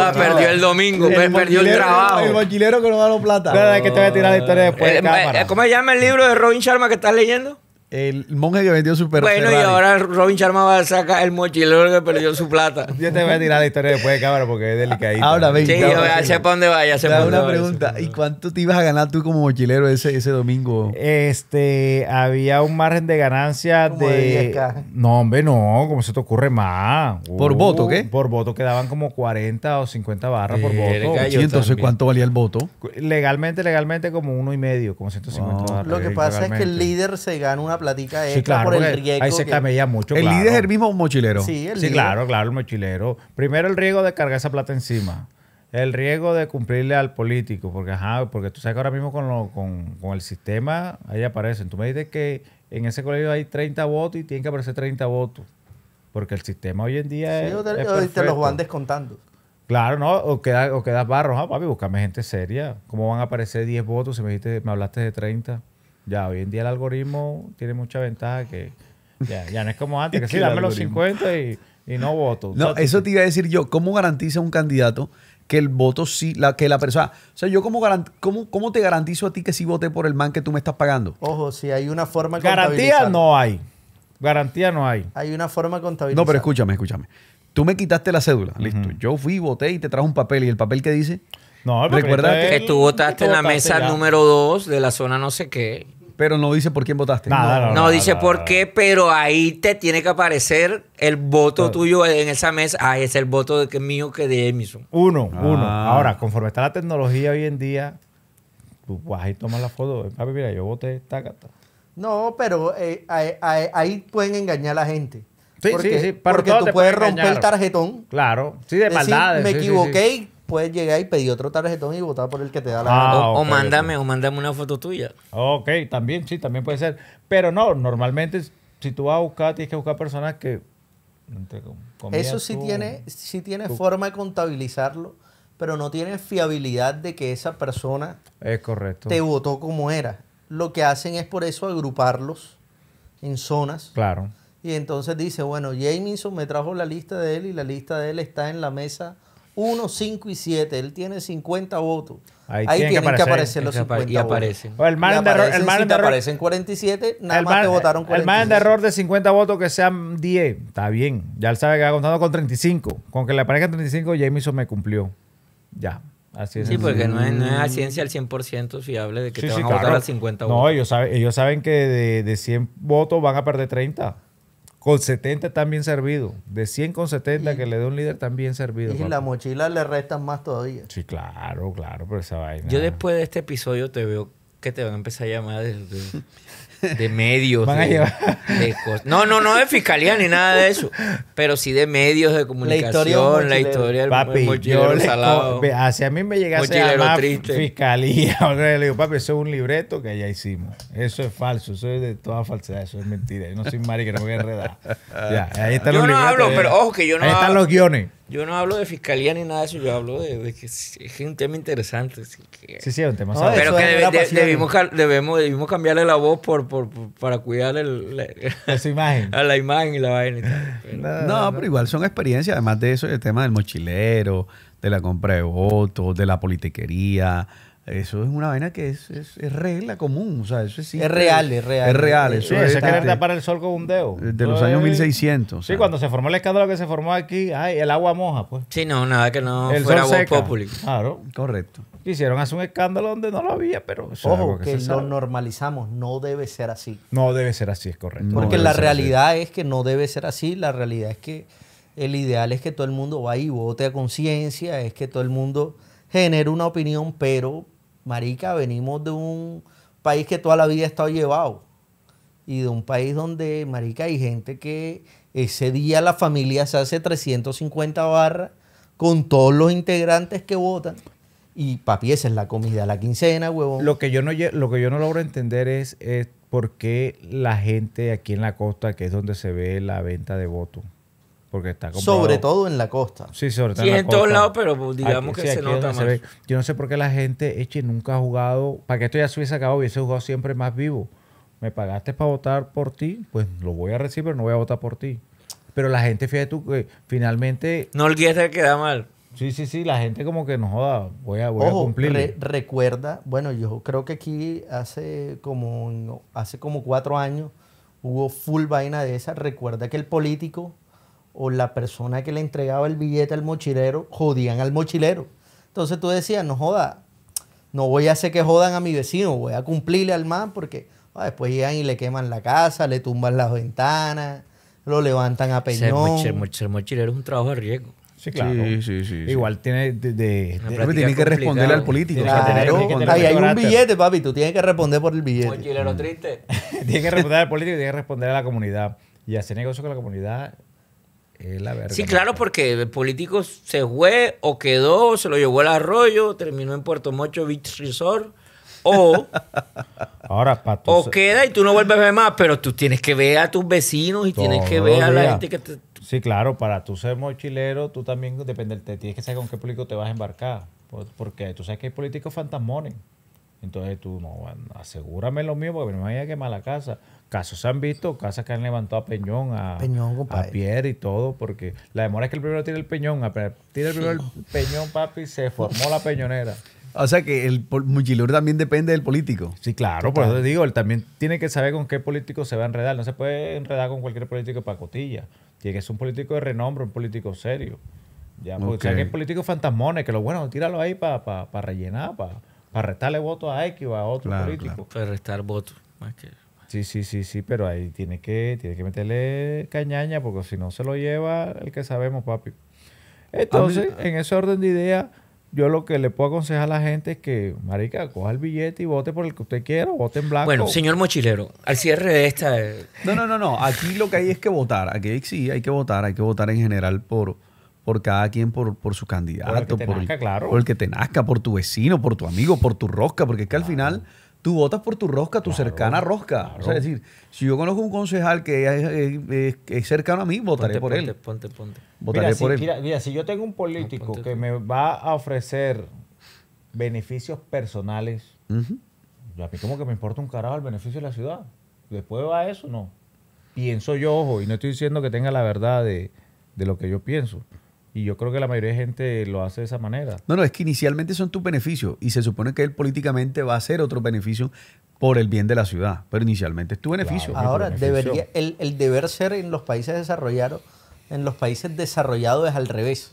Ah, perdió el domingo, pues, perdió el trabajo. El mochilero que no va plata. que te voy a tirar la historia después. Eh, eh, ¿Cómo se llama el libro de Robin Sharma que estás leyendo? El monje que vendió su perro. Bueno, y ahora Robin Sharma va a sacar el mochilero que perdió su plata. Yo te voy a tirar la historia después de cámara porque es delicadita. Ahora, ven. Sí, yo sé para dónde vaya. Te hago una pregunta. ¿Y cuánto te ibas a ganar tú como mochilero ese, ese domingo? Este, había un margen de ganancia de... no, hombre, no. ¿Cómo se te ocurre más? ¿Por uh, voto qué? Por voto quedaban como 40 o 50 barras por voto. entonces cuánto valía el voto? Legalmente, legalmente como uno y medio, como 150 barras. Lo que pasa es que el líder se gana una platica eso por el riesgo. Ahí se mucho. El líder es el mismo mochilero. Sí, claro, claro, el mochilero. Primero el riesgo de cargar esa plata encima. El riesgo de cumplirle al político, porque ajá, porque tú sabes que ahora mismo con, lo, con, el sistema ahí aparecen. Tú me dices que en ese colegio hay 30 votos y tienen que aparecer 30 votos. Porque el sistema hoy en día es. te, los van descontando. Claro, ¿no? O quedas o queda barro Ah, papi, búscame gente seria. ¿Cómo van a aparecer 10 votos si me, dijiste, me hablaste de 30? Ya, hoy en día el algoritmo tiene mucha ventaja que ya, no es como antes, que sí, dame los 50 y, no voto. No, eso te iba a decir yo. ¿Cómo garantiza un candidato que el voto sí, la, que la persona... O sea, yo cómo, cómo, te garantizo a ti que sí voté por el man que tú me estás pagando. Ojo, si hay una forma de Garantía no hay. Garantía no hay. Hay una forma de No, pero escúchame, escúchame. Tú me quitaste la cédula, listo. Yo fui, voté y te trajo un papel. ¿Y el papel que dice? No, Recuerda que, tú votaste en la mesa número 2 de la zona no sé qué. Pero no dice por quién votaste. no, dice por qué, pero ahí te tiene que aparecer el voto tuyo en esa mesa. Ah, es el voto de que mío que de Emerson. Uno, ah. uno. Ahora, conforme está la tecnología hoy en día, tú vas y tomas la foto. mira, yo voté esta gata. No, pero eh, ahí, pueden engañar a la gente. Sí, sí, sí. porque tú puedes romper el tarjetón. Claro. Sí, de maldades. me equivoqué puedes llegar y pedir otro tarjetón y votar por el que te da la foto. Ah, o, mándame, o mándame una foto tuya. Ok, también, sí, también puede ser. Pero no, normalmente si tú vas a buscar, tienes que buscar personas que... Eso sí tiene, tiene forma de contabilizarlo, pero no tiene fiabilidad de que esa persona es correcto. te votó como era. Lo que hacen es por eso agruparlos en zonas. Claro. Y entonces dice, bueno, Jameson me trajo la lista de él y la lista de él está en la mesa 1, 5 y 7. Él tiene 50 votos. Ahí, Ahí tienen, que, aparecer, los 50 y aparecen. Votos. Pues el si te aparecen 47, nada más te votaron 47. El margen de error de 50 votos que sean 10, está bien. Ya él sabe que ha contado con 35. Con que le aparezcan 35, Jameson me cumplió. Ya. Sí, porque no es, no ciencia al 100% fiable de que te van a votar al 50 votos. No, ellos, saben, que de, de 100 votos van a perder 30 con 70 también servido. De 100 con 70 que le dé un líder también servido. Y la mochila le restan más todavía. Sí, claro, claro, pero esa vaina. Yo después de este episodio te veo que te van a empezar a llamar de, de, medios. Van a llevar. no, no, no de fiscalía ni nada de eso. Pero sí de medios de comunicación, la historia del papi, mochilero salado. Hacia mí me llegase a llamar fiscalía. le digo, papi, eso es un libreto que allá hicimos. Eso es falso, eso es de toda falsedad, eso es mentira. Yo no soy mari que no me voy a enredar. Ya, ahí están yo no hablo, pero ojo que yo no Ahí están los guiones. Yo no hablo de fiscalía ni nada de eso, yo hablo de, que es, un tema interesante. que... Sí, sí, es un tema. No, pero que debimos, debemos, debemos cambiarle la voz por, para cuidar la, su imagen. A la imagen y la vaina y tal. no, pero igual son experiencias, además de eso, el tema del mochilero, de la compra de votos, de la politiquería eso es una vaina que es, regla común, o sea, eso es... Es real, es real. Es real, eso sí, es... Se tapar el sol con un dedo. De los pues, años 1600. Sí, cuando se formó el escándalo que se formó aquí, ay, el agua moja, pues. Sí, no, nada que no el fuera agua populi. Claro. Correcto. Hicieron hacer un escándalo donde no lo había, pero... Ojo, que, lo normalizamos, no debe ser así. No debe ser así, es correcto. Porque la realidad es que no debe ser así, la realidad es que el ideal es que todo el mundo va y vote a conciencia, es que todo el mundo genere una opinión, pero marica, venimos de un país que toda la vida ha estado llevado y de un país donde, marica, hay gente que ese día la familia se hace 350 barras con todos los integrantes que votan. Y papi, esa es la comida, la quincena, huevón. Lo que yo no, lo que yo no logro entender es, es por qué la gente aquí en la costa, que es donde se ve la venta de votos, porque está como... Sobre todo en la costa. Sí, sobre todo en, la en todos lados, pero pues, digamos que se nota más. Yo no sé por qué la gente, Eche, nunca ha jugado. Para que esto ya se hubiese acabado, hubiese jugado siempre más vivo. Me pagaste para votar por ti, pues lo voy a recibir, pero no voy a votar por ti. Pero la gente, fíjate tú, que finalmente. No olvides que queda mal. Sí, sí, sí, la gente como que no joda, voy a, voy a cumplir. recuerda, bueno, yo creo que aquí hace como, hace como cuatro años hubo full vaina de esa. Recuerda que el político o la persona que le entregaba el billete al mochilero jodían al mochilero. Entonces tú decías, no joda, no voy a hacer que jodan a mi vecino, voy a cumplirle al man porque ah, después llegan y le queman la casa, le tumban las ventanas, lo levantan a peñón. Ser, mochilero, es un trabajo de riesgo. Sí, claro. Sí, sí, Igual tiene, de, tiene que responderle al político. Claro. Ahí hay un billete, papi. Tú tienes que responder por el billete. Mochilero triste. tienes que responder al político y tienes que responder a la comunidad. Y hacer negocio con la comunidad eh, sí, claro, porque el político se fue o quedó, se lo llevó el arroyo, terminó en Puerto Mocho Beach Resort. O, Ahora, queda y tú no vuelves a ver más, pero tú tienes que ver a tus vecinos y tienes que ver a la gente que te... Sí, claro, para tú ser mochilero, tú también depende, tienes que saber con qué político te vas a embarcar. Porque tú sabes que hay políticos fantasmones. Entonces tú, no, asegúrame lo mío porque me vaya a quemar la casa. Casos se han visto, casas que han levantado a Peñón, a, peñón, Pierre y todo, porque la demora es que el primero tira el Peñón, a tira el primero el Peñón, papi, se formó la peñonera. O sea que el muchilur también depende del político. Sí, claro, por eso te digo, él también tiene que saber con qué político se va a enredar. No se puede enredar con cualquier político de pacotilla. Tiene que ser un político de renombre, un político serio. Ya, porque hay políticos fantasmones, que lo bueno, tíralo ahí para pa, rellenar, para para restarle votos a X o a otro político. Para restar votos, Sí, sí, sí, sí, pero ahí tiene que, tiene que meterle cañaña porque si no se lo lleva el que sabemos, papi. Entonces, en ese orden de ideas, yo lo que le puedo aconsejar a la gente es que, marica, coja el billete y vote por el que usted quiera, vote en blanco. Bueno, señor mochilero, al cierre de esta... Eh, no, no, no, no, aquí lo que hay es que votar, aquí sí hay que votar, hay que votar en general por por cada quien, por, su candidato, por el, que te nazca, por tu vecino, por tu amigo, por tu rosca, porque es que al final tú votas por tu rosca, tu cercana rosca. O sea, es decir, si yo conozco un concejal que es, cercano a mí, votaré por él. Ponte, ponte, Votaré mira, si, yo tengo un político que me va a ofrecer beneficios personales, yo a mí como que me importa un carajo el beneficio de la ciudad. Después va eso, no. Pienso yo, ojo, y no estoy diciendo que tenga la verdad de, de lo que yo pienso. Y yo creo que la mayoría de gente lo hace de esa manera. No, no, es que inicialmente son tus beneficios y se supone que él políticamente va a ser otro beneficio por el bien de la ciudad, pero inicialmente es tu beneficio. Ahora, debería, el, el, deber ser en los países desarrollados, en los países desarrollados es al revés.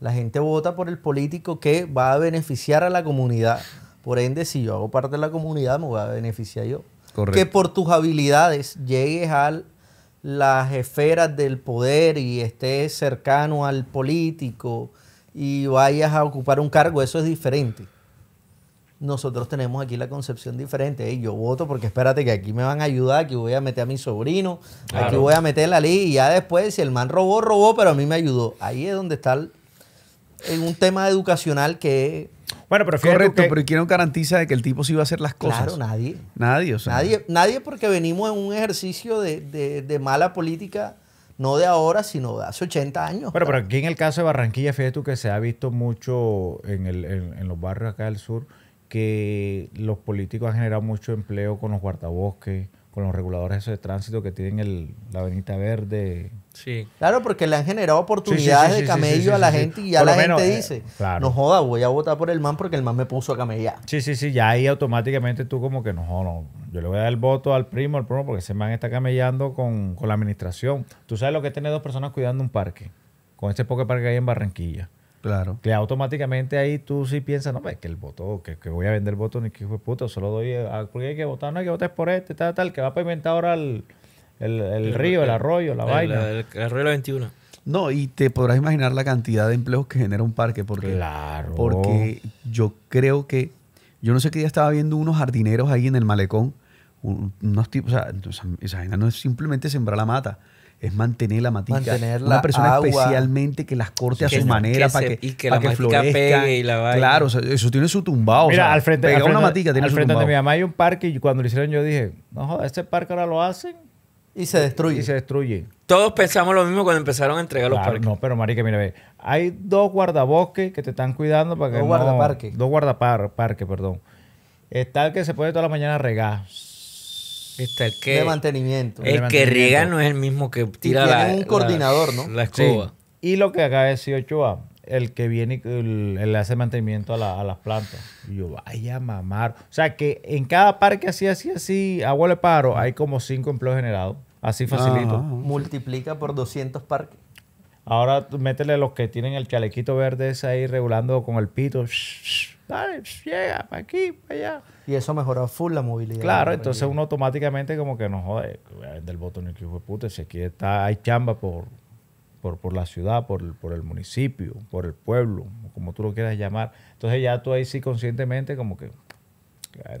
La gente vota por el político que va a beneficiar a la comunidad. Por ende, si yo hago parte de la comunidad, me voy a beneficiar yo. Correcto. Que por tus habilidades llegues al las esferas del poder y estés cercano al político y vayas a ocupar un cargo, eso es diferente. Nosotros tenemos aquí la concepción diferente. yo voto porque espérate que aquí me van a ayudar, aquí voy a meter a mi sobrino, aquí voy a meter la ley y ya después si el man robó, robó, pero a mí me ayudó. Ahí es donde está en un tema educacional que bueno, pero Correcto, pero ¿quién garantiza de que el tipo sí iba a hacer las cosas? Claro, nadie. Nadie, Nadie, nadie porque venimos en un ejercicio de, de, mala política, no de ahora, sino de hace 80 años. Bueno, pero aquí en el caso de Barranquilla, fíjate tú que se ha visto mucho en, el, en, los barrios acá del sur que los políticos han generado mucho empleo con los guardabosques, con los reguladores de tránsito que tienen el, la Avenida Verde, Claro, porque le han generado oportunidades de camello a la gente y ya la gente eh, dice, no joda, voy a votar por el man porque el man me puso a camellar. Sí, sí, sí, ya ahí automáticamente tú como que no, no, yo le voy a dar el voto al primo, al primo, porque ese man está camellando con, la administración. Tú sabes lo que es tener dos personas cuidando un parque, con ese poco parque que hay en Barranquilla. Claro. Que automáticamente ahí tú sí piensas, no, pues que el voto, que, voy a vender el voto, ni que hijo de puta, solo doy, eh, porque hay que votar, no hay que votar por este, tal, tal, que va a pavimentar ahora el... Al el, río, el, arroyo, la vaina. El, arroyo 21. No, y te podrás imaginar la cantidad de empleos que genera un parque. Porque, claro. Porque yo creo que. Yo no sé qué día estaba viendo unos jardineros ahí en el malecón. Unos tipos. O sea, esa no es simplemente sembrar la mata es mantener la matica. Mantener la una persona especialmente que las corte a su manera para que, y que, florezca. y la vaya. Claro, eso tiene su tumbado. Mira, o sea, al frente, de mi mamá hay un parque y cuando lo hicieron yo dije, no este parque ahora lo hacen y se destruye. Y se destruye. Todos pensamos lo mismo cuando empezaron a entregar los parques. No, pero marica, mira, ve. Hay dos guardabosques que te están cuidando para que dos guardaparques. Dos guardaparques, perdón. Está el que se puede toda la mañana regar. Está el que... De mantenimiento. El que riega no es el mismo que tira y la... un coordinador, ¿no? La escoba. Y lo que acaba de decir a el que viene y le hace mantenimiento a, las plantas. Y yo, vaya mamar. O sea, que en cada parque así, así, así, agua de paro, hay como cinco empleos generados. Así facilito. Multiplica por 200 parques. Ahora métele los que tienen el chalequito verde ese ahí regulando con el pito. dale, llega, para aquí, para allá. Y eso mejora full la movilidad. Claro, entonces uno automáticamente como que no jode, del botón el que fue de puta, si aquí está, hay chamba por por, por la ciudad, por, por, el municipio, por el pueblo, como tú lo quieras llamar. Entonces ya tú ahí sí conscientemente como que,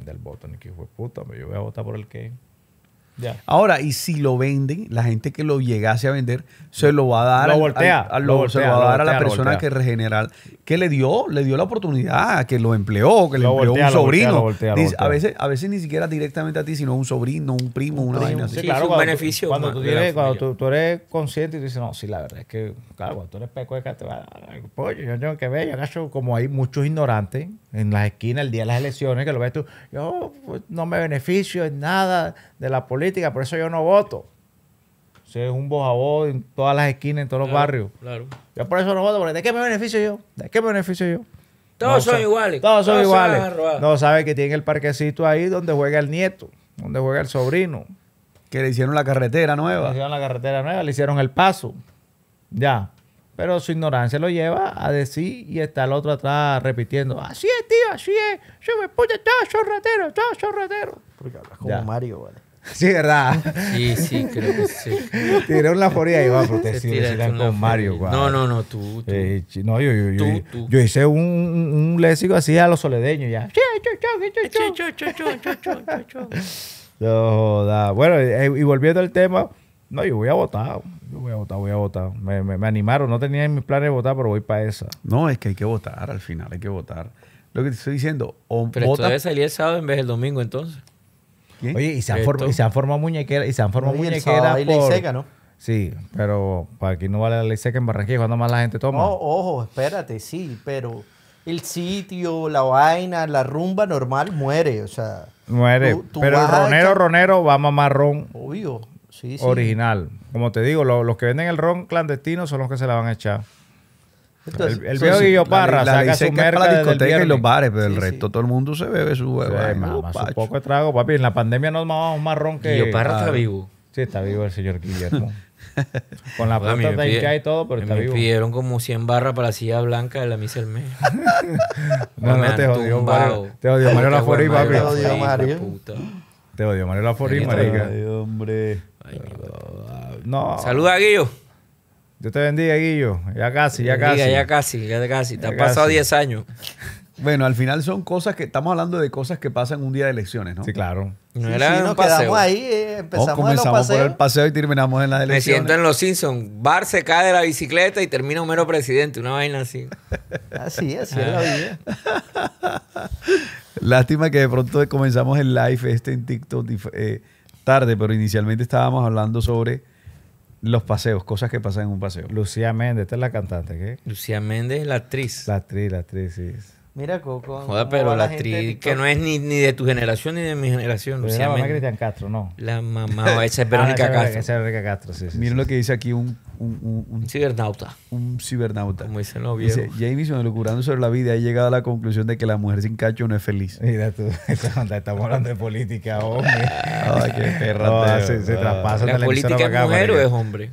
del voto, ni que fue puta, yo voy a votar por el que. Ahora, y si lo venden, la gente que lo llegase a vender se lo va a dar, a dar a la persona que regeneral, que le dio, le dio la oportunidad, que lo empleó, que le empleó un sobrino. a, veces, a veces ni siquiera directamente a ti, sino un sobrino, un primo, una claro, un beneficio. cuando, tú, cuando eres consciente y dices, no, sí, la verdad es que, claro, cuando tú eres pecueca, te va a dar el pollo, yo tengo que ver, yo como hay muchos ignorantes en las esquinas el día de las elecciones, que lo ves tú, yo pues, no me beneficio en nada de la política, por eso yo no voto. Se es un bojabó en todas las esquinas, en todos los barrios. Claro. Yo por eso no voto, porque ¿de qué me beneficio yo? ¿De qué me beneficio yo? Todos son iguales. Todos, son iguales. No sabe que tiene el parquecito ahí donde juega el nieto, donde juega el sobrino. Que le hicieron la carretera nueva. Le hicieron la carretera nueva, le hicieron el paso. Ya. Pero su ignorancia lo lleva a decir y está el otro atrás repitiendo. Así es, tío, así es. Yo me puse todo chorretero, todo chorretero. Porque hablas como Mario, Sí, ¿verdad? Sí, sí, creo que sí. Tiré una foría y va a protestar con Mario. No, no, no, tú. tú. Eh, no, yo, yo, yo, yo, hice un, un léxico así a los soledeños ya. no, bueno, y volviendo al tema, no, yo voy a votar. Yo voy a votar, voy a votar. Me, me, animaron, no tenía mis planes de votar, pero voy para esa. No, es que hay que votar al final, hay que votar. Lo que te estoy diciendo. hombre. pero todavía esto salir el sábado en vez del domingo entonces. Oye, y se, han formado, y se han formado muñequeras. Y se han formado muñequera. Por... ley seca, ¿no? Sí, pero para aquí no vale la ley seca en Barranquilla, cuando más la gente toma. No, ojo, espérate, sí, pero el sitio, la vaina, la rumba normal muere, o sea. Muere, pero el ronero, ronero va a mamar ron. Obvio, sí, Original. Como te digo, los que venden el ron clandestino son los que se la van a echar el, viejo Guillo Parra la, saca la su merca la discoteca y los bares, pero el resto todo el mundo se bebe su beba. Mama, poco de trago, papi. En la pandemia nos mamamos más marrón que... Guillo Parra está vivo. Sí, está vivo el señor Guillermo. Con la puta de pide, y todo, pero está vivo. Me pidieron como 100 barras para la silla blanca de la misa del mes. no, no, te odio Mario. Te odio Mario Laforí, papi. Te odio Mario. Te odio Mario Laforí, marica. Ay, hombre. No. Saluda a Guillo. Yo te bendiga, Guillo. Ya casi, ya casi. Ya casi, ya casi. Ya te ha pasado 10 años. Bueno, al final son cosas que estamos hablando de cosas que pasan un día de elecciones, ¿no? Sí, claro. No era sí, nos quedamos ahí, eh, empezamos por el paseo y terminamos en las elecciones. Me siento en los Simpsons. Bar se cae de la bicicleta y termina mero presidente, una vaina así. así, así es la ah. vida. Lástima que de pronto comenzamos el live este en TikTok eh, tarde, pero inicialmente estábamos hablando sobre los paseos, cosas que pasan en un paseo. Lucía Méndez, esta es la cantante, ¿qué? Lucía Méndez es la actriz. La actriz, la actriz, sí. Mira, Coco. Joder, pero la, actriz que no es ni, de tu generación ni de mi generación. Lucía la mamá Cristian Castro, no. La mamá, ah, esa es Verónica Castro. Esa es Verónica Castro, sí. sí Miren lo que dice aquí un un, un, un, cibernauta. Un cibernauta. Como dicen los viejos. Dice, lo curando sobre la vida, ha llegado a la conclusión de que la mujer sin cacho no es feliz. Mira tú, estamos hablando de política, hombre. Ay, qué perra. se, traspasa ¿La, la política es mujer o es hombre?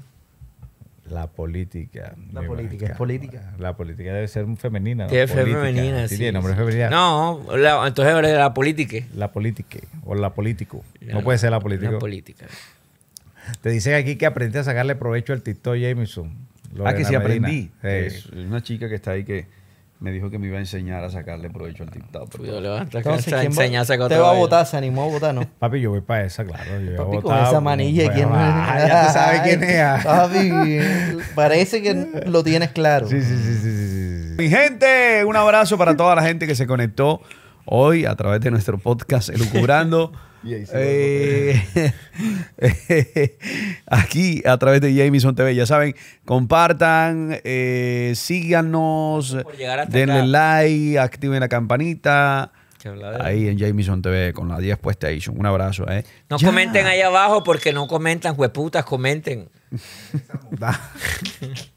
La política. La política es política. La política debe ser femenina. es ser femenina, sí. sí. Tiene nombre femenina. No, la, entonces la política. La política. O la político. no puede ser la política. La política. Te dicen aquí que aprendiste a sacarle provecho al TikTok Jameson. ah, que sí aprendí. Es una chica que está ahí que me dijo que me iba a enseñar a sacarle provecho al TikTok. Entonces, te va a votar, se animó a votar, ¿no? Papi, yo voy para esa, claro. Yo Papi, con esa manilla, ¿quién ah, Ya sabes quién es. Ah. Papi, parece que lo tienes claro. Sí, sí, sí, sí, sí, sí. Mi gente, un abrazo para toda la gente que se conectó hoy a través de nuestro podcast Elucubrando. Eh, aquí a través de Jameson TV. Ya saben, compartan, eh, síganos, denle like, activen la campanita. Ahí en Jameson TV con la 10 ahí. Un abrazo, eh. No comenten ahí abajo porque no comentan, hueputas, comenten.